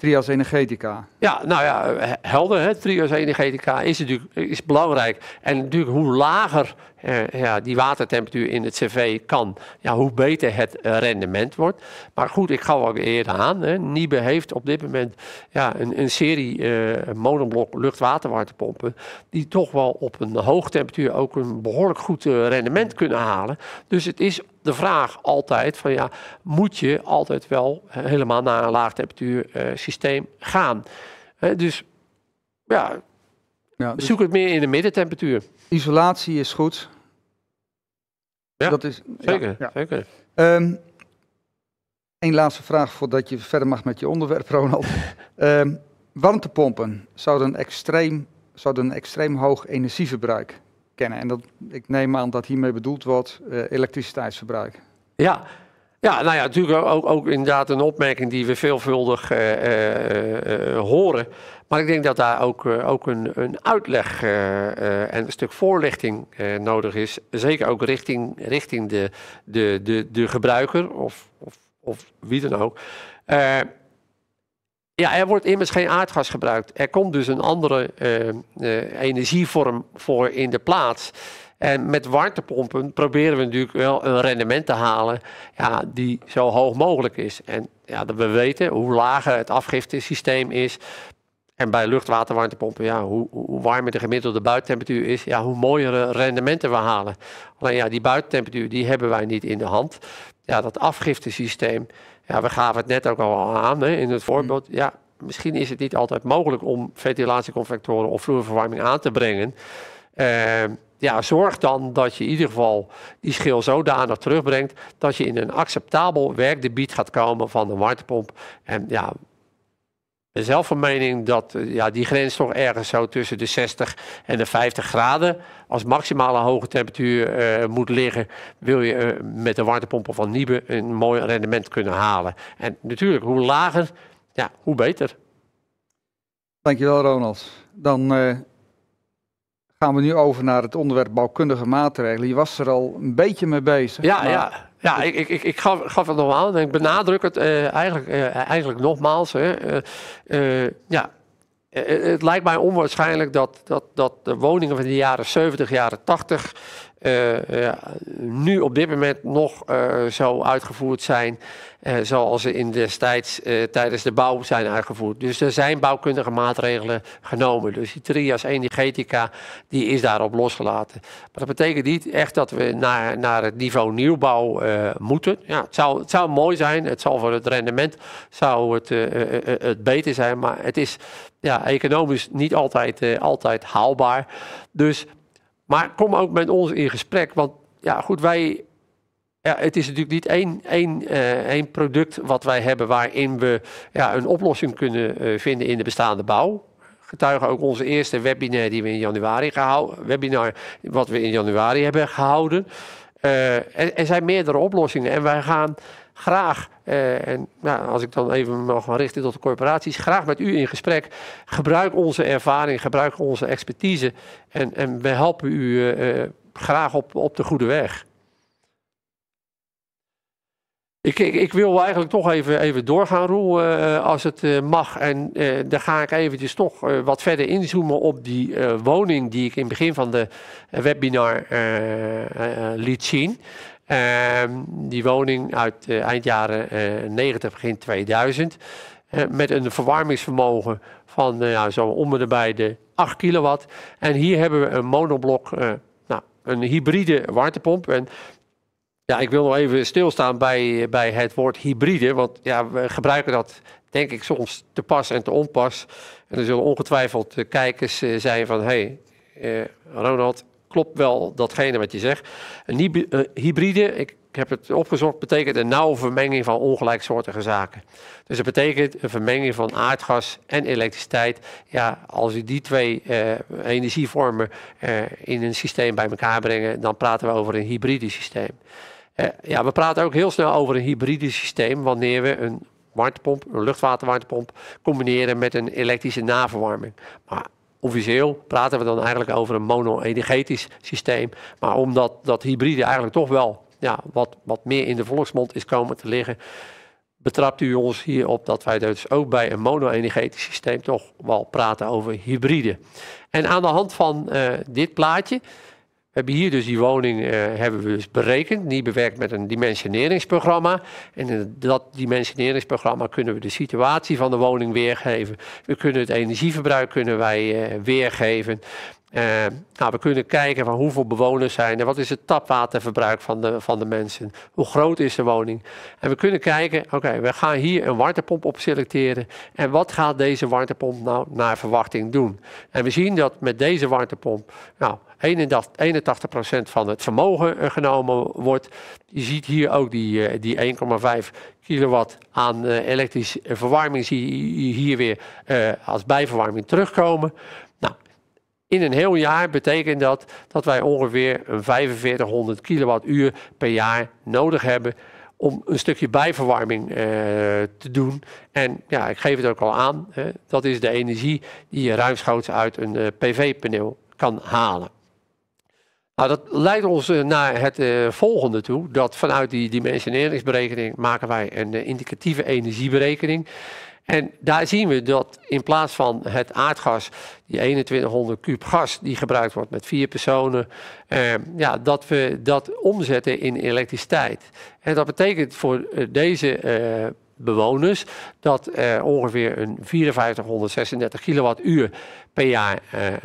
Trias Energetica. Ja, nou ja, helder. Hè? Trias Energetica is, natuurlijk, is belangrijk. En natuurlijk, hoe lager eh, ja, die watertemperatuur in het cv kan, ja, hoe beter het eh, rendement wordt. Maar goed, ik ga wel eerder aan. Hè. Niebe heeft op dit moment ja, een, een serie uh, eh, monoblok luchtwaterwarmtepompen die toch wel op een hoge temperatuur ook een behoorlijk goed rendement kunnen halen. Dus het is de vraag altijd van ja, moet je altijd wel helemaal naar een laagtemperatuur systeem gaan? dus ja, ja, dus Zoek het meer in de middentemperatuur. Isolatie is goed. Ja, dat is, zeker. zeker. Eén ehm, laatste vraag voordat je verder mag met je onderwerp, Ronald. Ehm, warmtepompen zouden een, extreem, zouden een extreem hoog energieverbruik kennen. En dat, ik neem aan dat hiermee bedoeld wordt eh, elektriciteitsverbruik. Ja, ja, nou ja, natuurlijk ook, ook inderdaad een opmerking die we veelvuldig eh, eh, eh, horen. Maar ik denk dat daar ook, ook een, een uitleg en een stuk voorlichting nodig is. Zeker ook richting, richting de, de, de, de gebruiker of, of, of wie dan ook. Ja, er wordt immers geen aardgas gebruikt. Er komt dus een andere energievorm voor in de plaats. En met warmtepompen proberen we natuurlijk wel een rendement te halen ja, die zo hoog mogelijk is. En ja, dat we weten hoe lager het afgiftesysteem is. En bij luchtwaterwarmtepompen, ja, hoe, hoe warmer de gemiddelde buitentemperatuur is, ja, hoe mooiere rendementen we halen. Alleen ja, die buitentemperatuur die hebben wij niet in de hand. Ja, dat afgiftesysteem, ja, we gaven het net ook al aan hè, in het voorbeeld. Ja, misschien is het niet altijd mogelijk om ventilatieconvectoren of vloerverwarming aan te brengen. Ehm, ja, zorg dan dat je in ieder geval die schil zodanig terugbrengt dat je in een acceptabel werkdebiet gaat komen van de warmtepomp. En ja, zelf van mening dat eh, ja, die grens toch ergens zo tussen de 60 en de 50 graden als maximale hoge temperatuur eh, moet liggen. Wil je eh, met de warmtepompen van Niebe een mooi rendement kunnen halen. En natuurlijk, hoe lager, ja, hoe beter. Dankjewel Ronald. Dan gaan we nu over naar het onderwerp bouwkundige maatregelen. Je was er al een beetje mee bezig. Ja, ja. Ja, ik, ik, ik, gaf, het nog aan en ik benadruk het eh, eigenlijk, eh, eigenlijk nogmaals. Hè, eh, ja, het lijkt mij onwaarschijnlijk dat, dat, dat de woningen van de jaren 70, jaren 80 eh, nu op dit moment nog eh, zo uitgevoerd zijn eh, zoals ze in destijds tijdens de bouw zijn uitgevoerd. Dus er zijn bouwkundige maatregelen genomen. Dus die trias energetica, die is daarop losgelaten. Maar dat betekent niet echt dat we naar, naar het niveau nieuwbouw moeten. Ja, het, zou, het zou mooi zijn, het zal voor het rendement zou het, het beter zijn, maar het is ja, economisch niet altijd, altijd haalbaar. Dus maar kom ook met ons in gesprek. Want ja, goed, wij. Ja, het is natuurlijk niet één, één, eh, één product wat wij hebben waarin we ja, een oplossing kunnen eh, vinden in de bestaande bouw. Getuigen ook onze eerste webinar die we in januari gehouden, webinar wat we in januari hebben gehouden. Eh, er, zijn meerdere oplossingen en wij gaan graag, eh, en nou, als ik dan even mag richten tot de corporaties, graag met u in gesprek. Gebruik onze ervaring, gebruik onze expertise en, en we helpen u eh, eh graag op, op de goede weg. Ik, ik, wil eigenlijk toch even, even doorgaan, Roel, eh, als het eh, mag. En dan ga ik eventjes toch wat verder inzoomen op die woning die ik in het begin van de webinar liet zien. Ehm, die woning uit eh, eind jaren 90, eh, begin 2000. Eh, met een verwarmingsvermogen van zo om de de 8 kilowatt. En hier hebben we een monoblok, nou, een hybride warmtepomp. En ja, ik wil nog even stilstaan bij, bij het woord hybride. Want ja, we gebruiken dat denk ik soms te pas en te onpas. En er zullen ongetwijfeld kijkers zijn van... hey, Ronald, klopt wel datgene wat je zegt. Een eh, hybride, ik heb het opgezocht, betekent een nauwe vermenging van ongelijksoortige zaken. Dus dat betekent een vermenging van aardgas en elektriciteit. Ja, als we die twee eh, energievormen eh, in een systeem bij elkaar brengen, dan praten we over een hybride systeem. ja, we praten ook heel snel over een hybride systeem wanneer we een warmtepomp, een luchtwaterwarmtepomp, combineren met een elektrische naverwarming. Maar officieel praten we dan eigenlijk over een mono-energetisch systeem. Maar omdat dat hybride eigenlijk toch wel ja, wat, wat meer in de volksmond is komen te liggen, betrapt u ons hierop dat wij dus ook bij een mono-energetisch systeem toch wel praten over hybride. En aan de hand van eh, dit plaatje we hebben hier dus die woning eh, hebben we dus berekend, die bewerkt met een dimensioneringsprogramma. En in dat dimensioneringsprogramma kunnen we de situatie van de woning weergeven. We kunnen het energieverbruik kunnen wij, eh, weergeven. Eh, nou, we kunnen kijken van hoeveel bewoners zijn er, wat is het tapwaterverbruik van de, van de mensen, hoe groot is de woning. En we kunnen kijken, oké, we gaan hier een warmtepomp op selecteren en wat gaat deze warmtepomp nou naar verwachting doen. En we zien dat met deze warmtepomp, nou, 81% van het vermogen eh, genomen wordt. Je ziet hier ook die, eh, die 1,5 kilowatt aan eh, elektrische verwarming zie je hier weer als bijverwarming terugkomen. Nou, in een heel jaar betekent dat dat wij ongeveer een 4500 kilowattuur per jaar nodig hebben om een stukje bijverwarming eh, te doen. En ja, ik geef het ook al aan, dat is de energie die je ruimschoots uit een PV-paneel kan halen. Nou, dat leidt ons eh, naar het eh, volgende toe. Dat vanuit die dimensioneringsberekening maken wij een eh, indicatieve energieberekening. En daar zien we dat in plaats van het aardgas, die 2100 kub gas die gebruikt wordt met vier personen, eh, ja, dat we dat omzetten in elektriciteit. En dat betekent voor deze eh, bewoners dat eh, ongeveer een 5436 kilowattuur per jaar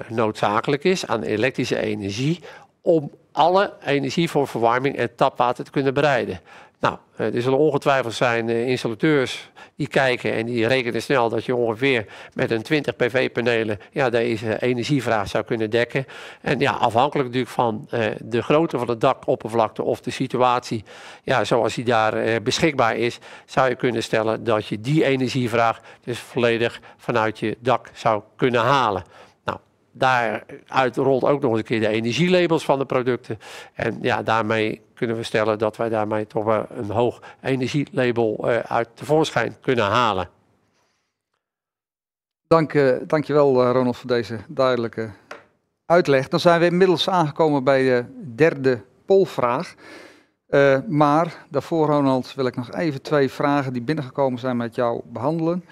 noodzakelijk is aan elektrische energie om alle energie voor verwarming en tapwater te kunnen bereiden. Nou, eh, er zullen ongetwijfeld zijn eh, installateurs die kijken en die rekenen snel dat je ongeveer met een 20 PV-panelen ja, deze energievraag zou kunnen dekken. En ja, afhankelijk natuurlijk van eh, de grootte van het dakoppervlakte of de situatie ja, zoals die daar beschikbaar is, zou je kunnen stellen dat je die energievraag dus volledig vanuit je dak zou kunnen halen daaruit rolt ook nog eens een keer de energielabels van de producten. En ja, daarmee kunnen we stellen dat wij daarmee toch wel een hoog energielabel eh, uit tevoorschijn kunnen halen. Dank, je eh, dankjewel eh, Ronald voor deze duidelijke uitleg. Dan zijn we inmiddels aangekomen bij de derde polvraag. maar daarvoor Ronald wil ik nog even twee vragen die binnengekomen zijn met jou behandelen.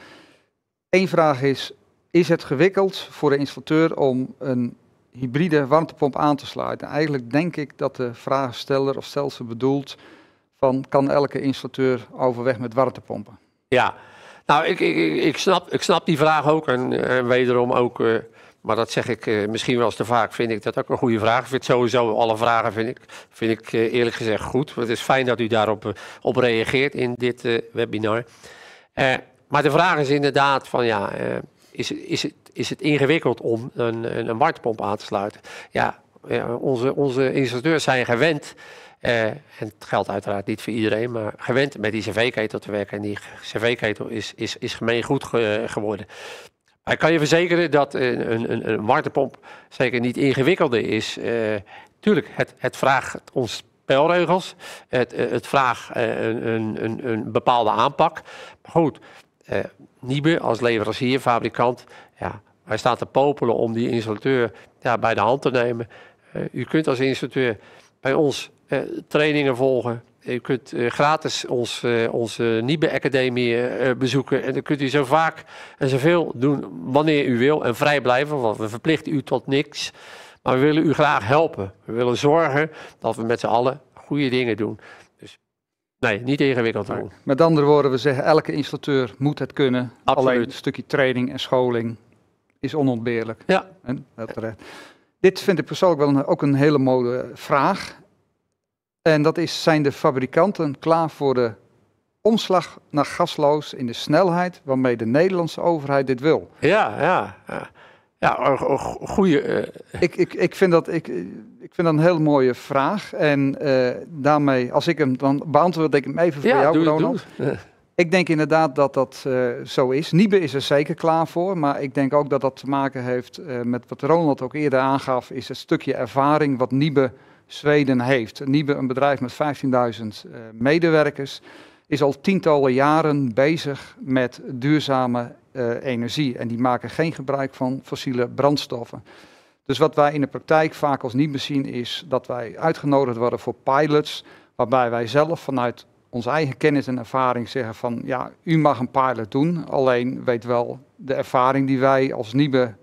Eén vraag is, is het gewikkeld voor de installateur om een hybride warmtepomp aan te sluiten. Eigenlijk denk ik dat de vraagsteller of stelsel bedoelt van kan elke installateur overweg met warmtepompen? Ja, nou ik, ik, ik, snap, ik snap die vraag ook en, wederom ook, eh, maar dat zeg ik eh, misschien wel eens te vaak, vind ik dat ook een goede vraag. Ik vind sowieso alle vragen vind ik, vind ik eh, eerlijk gezegd goed. Het is fijn dat u daarop op reageert in dit webinar. maar de vraag is inderdaad van ja is, is, het, is het ingewikkeld om een, een warmtepomp aan te sluiten. Ja, onze, onze installateurs zijn gewend. Eh, en het geldt uiteraard niet voor iedereen, maar gewend met die cv-ketel te werken. En die cv-ketel is, is, is gemeengoed geworden. ik kan je verzekeren dat een, een, een warmtepomp zeker niet ingewikkelder is. Eh, tuurlijk, het, het vraagt ons spelregels. Het, eh, het vraagt een, een, een bepaalde aanpak. Maar goed, eh, Niebe als leverancier, fabrikant, ja, hij staat te popelen om die installateur ja, bij de hand te nemen. Eh, u kunt als installateur bij ons eh, trainingen volgen. U kunt eh, gratis ons, onze Niebe Academie bezoeken. En dan kunt u zo vaak en zoveel doen wanneer u wil. En vrij blijven, want we verplichten u tot niks. Maar we willen u graag helpen. We willen zorgen dat we met z'n allen goede dingen doen. Nee, niet ingewikkeld doen. Met andere woorden, we zeggen elke installateur moet het kunnen. Absoluut. Alleen een stukje training en scholing is onontbeerlijk. Ja. En dat Dit vind ik persoonlijk wel een, ook een hele mooie vraag. En dat is, zijn de fabrikanten klaar voor de omslag naar gasloos in de snelheid waarmee de Nederlandse overheid dit wil? Ja, ja. ja. Ja, goede. Eh, ik, ik, ik, vind dat, ik, ik vind dat een hele mooie vraag. En eh, daarmee, als ik hem dan beantwoord, ik hem even voor ja, jou, doe, Ronald. Doe. Ik denk inderdaad dat dat eh, zo is. Niebe is er zeker klaar voor, maar ik denk ook dat dat te maken heeft met wat Ronald ook eerder aangaf, is het stukje ervaring wat Niebe Zweden heeft. Niebe, een bedrijf met 15.000 medewerkers, is al tientallen jaren bezig met duurzame eh, energie en die maken geen gebruik van fossiele brandstoffen. Dus wat wij in de praktijk vaak als niet zien is dat wij uitgenodigd worden voor pilots, waarbij wij zelf vanuit onze eigen kennis en ervaring zeggen van ja, u mag een pilot doen, alleen weet wel, de ervaring die wij als Niebe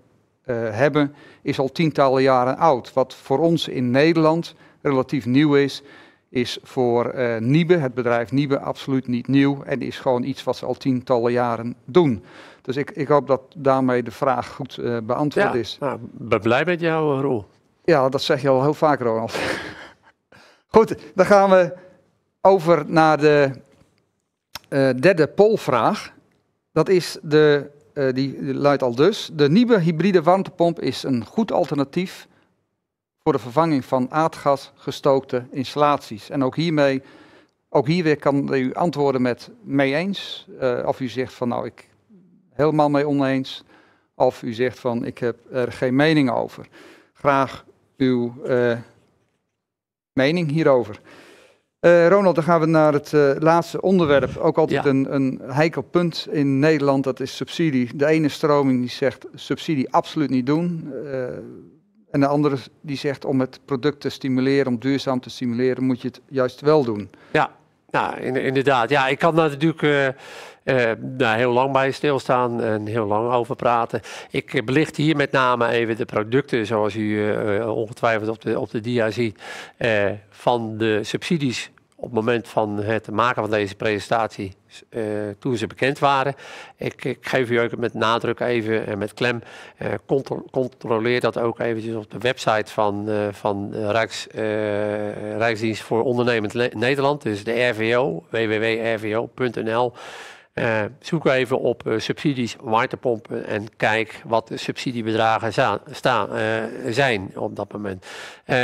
eh, hebben is al tientallen jaren oud. Wat voor ons in Nederland relatief nieuw is, is voor uh, Niebe, het bedrijf Niebe, absoluut niet nieuw en is gewoon iets wat ze al tientallen jaren doen. Dus ik, ik hoop dat daarmee de vraag goed eh, beantwoord is. Nou, ben blij met jouw eh, rol. Ja, dat zeg je al heel vaak, Ronald. goed, dan gaan we over naar de eh, derde polvraag. Dat is de, die, luidt al dus. De nieuwe hybride warmtepomp is een goed alternatief voor de vervanging van aardgasgestookte installaties. En ook hiermee, ook hier weer kan u antwoorden met mee eens. of u zegt van nou, ik helemaal mee oneens. Of u zegt van ik heb er geen mening over. Graag uw eh, mening hierover. Eh, Ronald, dan gaan we naar het eh, laatste onderwerp. Ook altijd een, een heikel punt in Nederland, dat is subsidie. De ene stroming die zegt subsidie absoluut niet doen. en de andere die zegt om het product te stimuleren, om duurzaam te stimuleren, moet je het juist wel doen. Ja, nou, inderdaad. Ja, ik kan natuurlijk eh, daar heel lang bij stilstaan en heel lang over praten. Ik belicht hier met name even de producten, zoals u eh, eh, ongetwijfeld op de, op de dia ziet, van de subsidies op het moment van het maken van deze presentatie, toen ze bekend waren. Ik, ik, geef u ook met nadruk even en met klem, controleer dat ook eventjes op de website van, van Rijks, Rijksdienst voor Ondernemend Nederland, dus de RVO, www.rvo.nl. Eh, zoek even op eh, subsidies warmtepompen en kijk wat de subsidiebedragen staan, eh, zijn op dat moment.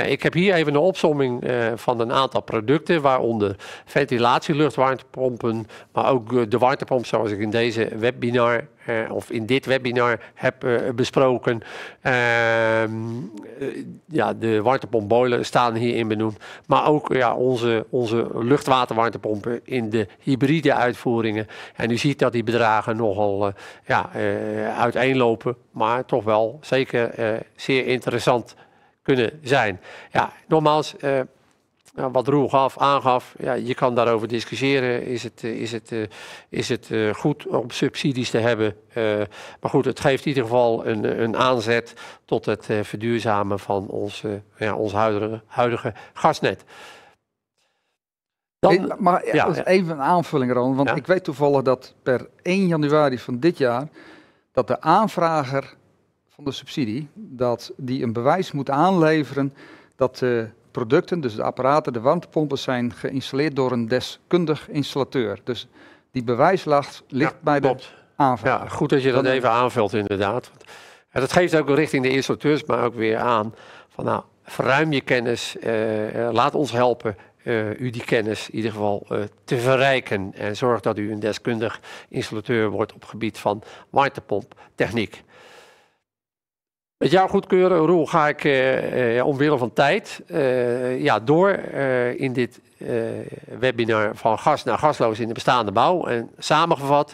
ik heb hier even een opsomming van een aantal producten, waaronder ventilatieluchtwarmtepompen, maar ook de warmtepomp zoals ik in deze webinar of in dit webinar heb besproken. Ehm, ja, de warmtepompboilen staan hierin benoemd, maar ook ja, onze, onze luchtwaterwarmtepompen in de hybride uitvoeringen. En u ziet dat die bedragen nogal eh, ja, eh, uiteenlopen, maar toch wel zeker eh, zeer interessant kunnen zijn. Ja, nogmaals, nou, wat Roel aangaf, ja, je kan daarover discussiëren. Is het, is het, is het goed om subsidies te hebben? maar goed, het geeft in ieder geval een, een aanzet tot het verduurzamen van ons, ja, ons huidige, huidige gasnet maar ja, ja, even een aanvulling, Ron. Want ik weet toevallig dat per 1 januari van dit jaar... dat de aanvrager van de subsidie... dat die een bewijs moet aanleveren dat de producten... dus de apparaten, de warmtepompen... zijn geïnstalleerd door een deskundig installateur. Dus die bewijslast ligt bij de aanvrager. Ja, goed dat je dat even aanvult, inderdaad. En dat geeft ook richting de installateurs, maar ook weer aan... van nou, verruim je kennis, eh, eh, laat ons helpen eh, u die kennis in ieder geval eh, te verrijken. En zorg dat u een deskundig installateur wordt op gebied van warmtepomptechniek. Met jouw goedkeuren, Roel, ga ik eh, omwille van tijd ja, door in dit webinar van gas naar gasloos in de bestaande bouw. En samengevat,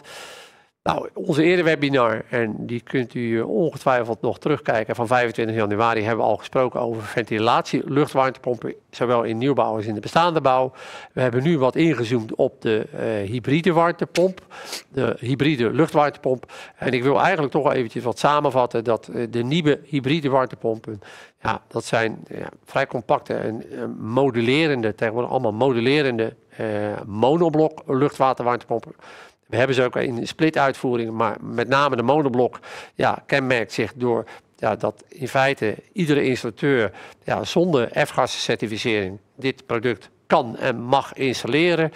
nou, onze eerdere webinar, en die kunt u eh, ongetwijfeld nog terugkijken, van 25 januari hebben we al gesproken over ventilatie, luchtwarmtepompen, zowel in nieuwbouw als in de bestaande bouw. We hebben nu wat ingezoomd op de eh, hybride warmtepomp, de hybride luchtwarmtepomp. En ik wil eigenlijk toch eventjes wat samenvatten dat eh, de nieuwe hybride warmtepompen, ja, dat zijn ja, vrij compacte en modulerende, tegenwoordig allemaal modulerende monoblok luchtwaterwarmtepompen. We hebben ze ook in split uitvoeringen, maar met name de monoblok ja, kenmerkt zich door ja, dat in feite iedere installateur ja, zonder F-gascertificering dit product kan en mag installeren.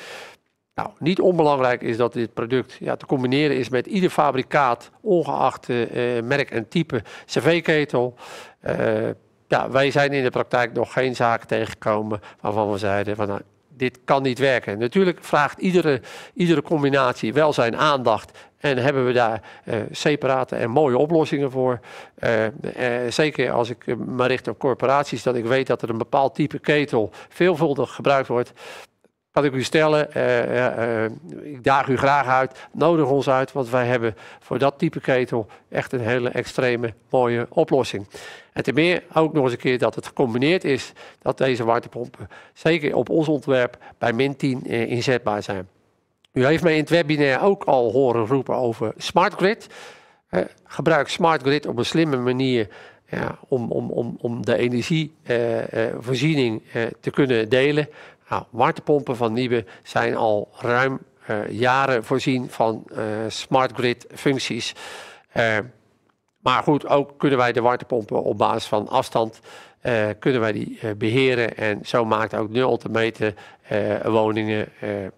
Nou, niet onbelangrijk is dat dit product ja, te combineren is met ieder fabrikaat, ongeacht eh, eh, merk en type cv-ketel. Eh, ja, wij zijn in de praktijk nog geen zaken tegengekomen waarvan we zeiden van nou, dit kan niet werken. Natuurlijk vraagt iedere, iedere combinatie wel zijn aandacht. En hebben we daar uh, separate en mooie oplossingen voor. Eh, eh, zeker als ik me richt op corporaties, dat ik weet dat er een bepaald type ketel veelvuldig gebruikt wordt kan ik u stellen, eh, eh, eh, ik daag u graag uit, nodig ons uit, want wij hebben voor dat type ketel echt een hele extreme mooie oplossing. En ten meer ook nog eens een keer dat het gecombineerd is dat deze waterpompen zeker op ons ontwerp, bij min 10 inzetbaar zijn. U heeft mij in het webinar ook al horen roepen over smart grid. gebruik smart grid op een slimme manier ja, om, om, om, om de energievoorziening te kunnen delen. Nou, warmtepompen van Niebe zijn al ruim eh, jaren voorzien van uh, smart grid functies. Eh, maar goed, ook kunnen wij de warmtepompen op basis van afstand kunnen wij die beheren. En zo maakt ook nu meter woningen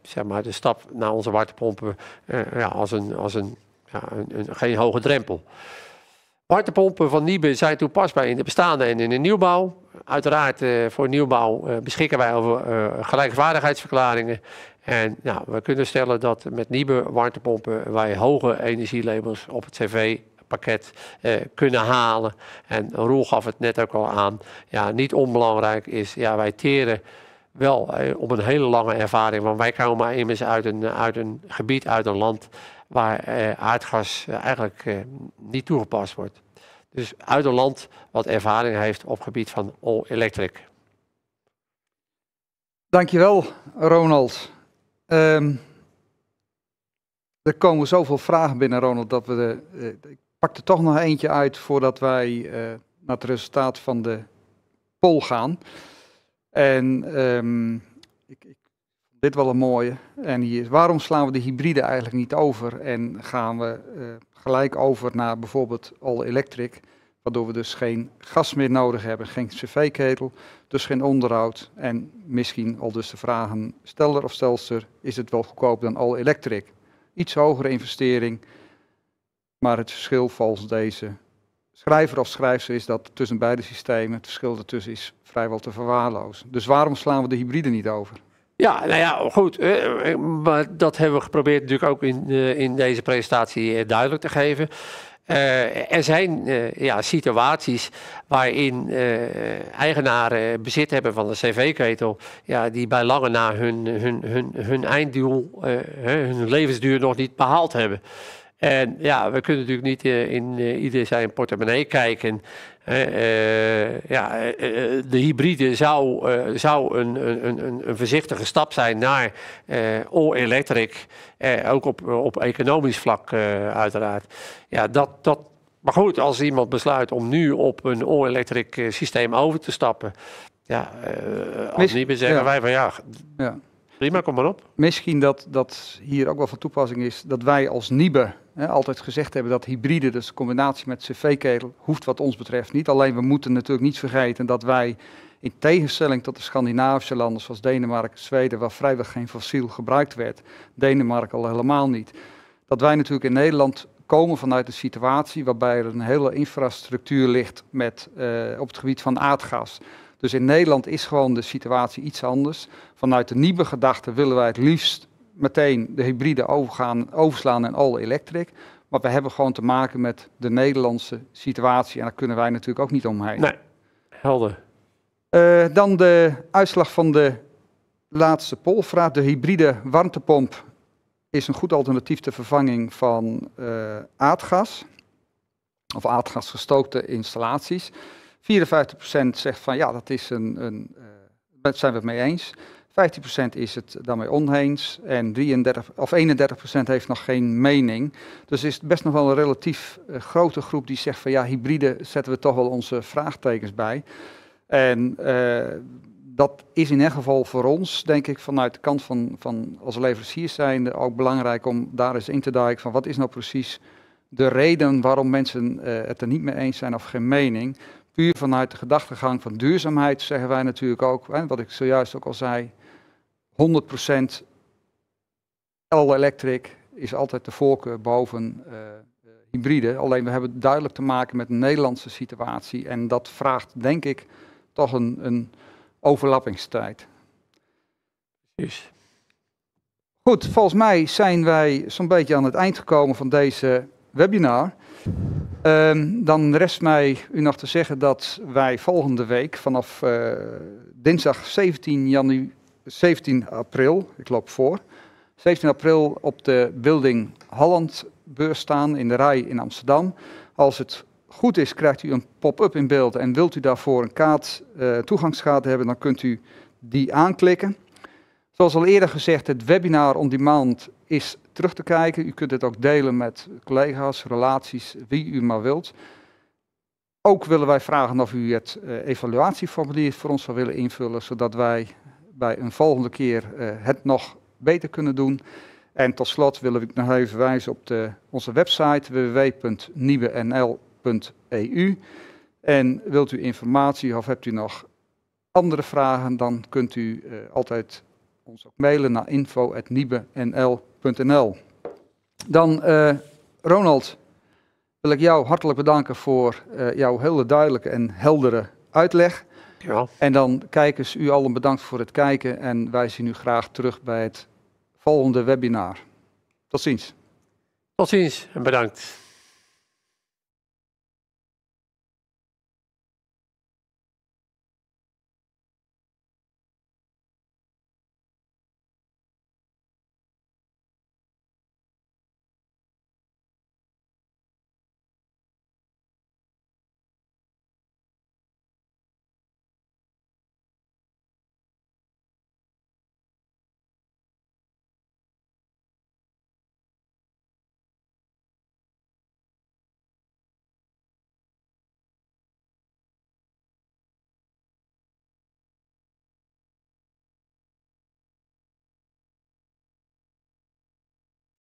zeg maar de stap naar onze warmtepompen ja, als, een, als een, ja, een, geen hoge drempel. Warmtepompen van Niebe zijn toepasbaar in de bestaande en in de nieuwbouw uiteraard eh, voor nieuwbouw eh, beschikken wij over eh, gelijkwaardigheidsverklaringen. En nou, we kunnen stellen dat met nieuwe warmtepompen wij hoge energielabels op het cv pakket eh, kunnen halen. En Roel gaf het net ook al aan. Ja, niet onbelangrijk is, ja, wij teren wel op een hele lange ervaring. Want wij komen maar immers uit een, uit een gebied, uit een land waar eh, aardgas eigenlijk niet toegepast wordt. Dus uit een land wat ervaring heeft op gebied van all-electric. Dankjewel, Ronald. Ehm, er komen zoveel vragen binnen, Ronald, dat we. De, eh, ik pak er toch nog eentje uit voordat wij eh, naar het resultaat van de poll gaan. En ehm, ik, dit wel een mooie. En hier is, waarom slaan we de hybride eigenlijk niet over en gaan we eh, gelijk over naar bijvoorbeeld all electric, waardoor we dus geen gas meer nodig hebben, geen cv-ketel, dus geen onderhoud en misschien al dus de vragen steller of stelster, is het wel goedkoop dan all electric? Iets hogere investering, maar het verschil volgens deze schrijver of schrijfster is dat tussen beide systemen het verschil ertussen is vrijwel te verwaarlozen. Dus waarom slaan we de hybride niet over? Ja, nou ja, goed. Eh, eh, maar dat hebben we geprobeerd natuurlijk ook in, eh, in deze presentatie duidelijk te geven. er zijn ja, situaties waarin eigenaren bezit hebben van een cv-ketel, ja, die bij lange na hun, hun, hun, hun einddoel, hun levensduur nog niet behaald hebben. En ja, we kunnen natuurlijk niet eh, in, in eh, ieder zijn portemonnee kijken. Eh, ja, de hybride zou, zou een, een, een, een, voorzichtige stap zijn naar all-electric. ook op, op economisch vlak uiteraard. Ja, dat, dat, maar goed, als iemand besluit om nu op een all-electric systeem over te stappen... Ja, als niet zeggen wij van ja, prima, kom maar op. Misschien dat dat hier ook wel van toepassing is dat wij als Niebe altijd gezegd hebben dat hybride, dus de combinatie met cv-ketel, hoeft wat ons betreft niet. Alleen we moeten natuurlijk niet vergeten dat wij in tegenstelling tot de Scandinavische landen zoals Denemarken, Zweden, waar vrijwel geen fossiel gebruikt werd, Denemarken al helemaal niet, dat wij natuurlijk in Nederland komen vanuit een situatie waarbij er een hele infrastructuur ligt met, eh, op het gebied van aardgas. Dus in Nederland is gewoon de situatie iets anders. Vanuit de nieuwe gedachte willen wij het liefst meteen de hybride overgaan, overslaan en all electric. Maar we hebben gewoon te maken met de Nederlandse situatie. En daar kunnen wij natuurlijk ook niet omheen. Nee, helder. Eh, dan de uitslag van de laatste polvraag. De hybride warmtepomp is een goed alternatief ter vervanging van eh, aardgas. Of aardgasgestookte installaties. 54% zegt van ja, dat is een, een, eh, daar zijn we het mee eens. 15% is het daarmee oneens en 33, of 31% heeft nog geen mening. Dus is best nog wel een relatief eh, grote groep die zegt van ja, hybride zetten we toch wel onze vraagtekens bij. En eh, dat is in elk geval voor ons, denk ik, vanuit de kant van, van als leveranciers zijnde ook belangrijk om daar eens in te duiken van wat is nou precies de reden waarom mensen eh, het er niet mee eens zijn of geen mening puur vanuit de gedachtegang van duurzaamheid zeggen wij natuurlijk ook, hè, wat ik zojuist ook al zei, 100% all-electric is altijd de voorkeur boven uh, hybride. Alleen we hebben duidelijk te maken met een Nederlandse situatie. En dat vraagt, denk ik, toch een, een overlappingstijd. Precies. Goed, volgens mij zijn wij zo'n beetje aan het eind gekomen van deze webinar. Ehm, dan rest mij u nog te zeggen dat wij volgende week vanaf eh, dinsdag 17 januari 17 april, ik loop voor, 17 april op de Building Holland beurs staan in de rij in Amsterdam. Als het goed is, krijgt u een pop-up in beeld en wilt u daarvoor een kaart, uh, eh, toegangskaart hebben, dan kunt u die aanklikken. Zoals al eerder gezegd, het webinar on demand is terug te kijken. U kunt het ook delen met collega's, relaties, wie u maar wilt. Ook willen wij vragen of u het eh, evaluatieformulier voor ons zou willen invullen, zodat wij bij een volgende keer eh, het nog beter kunnen doen. En tot slot wil ik nog even wijzen op de, onze website www.nieuwenl.eu. En wilt u informatie of hebt u nog andere vragen, dan kunt u eh, altijd ons ook mailen naar info.niebenl.nl. Dan, uh, Ronald, wil ik jou hartelijk bedanken voor jouw hele duidelijke en heldere uitleg. En dan kijkers, u allen bedankt voor het kijken en wij zien u graag terug bij het volgende webinar. Tot ziens. Tot ziens en bedankt.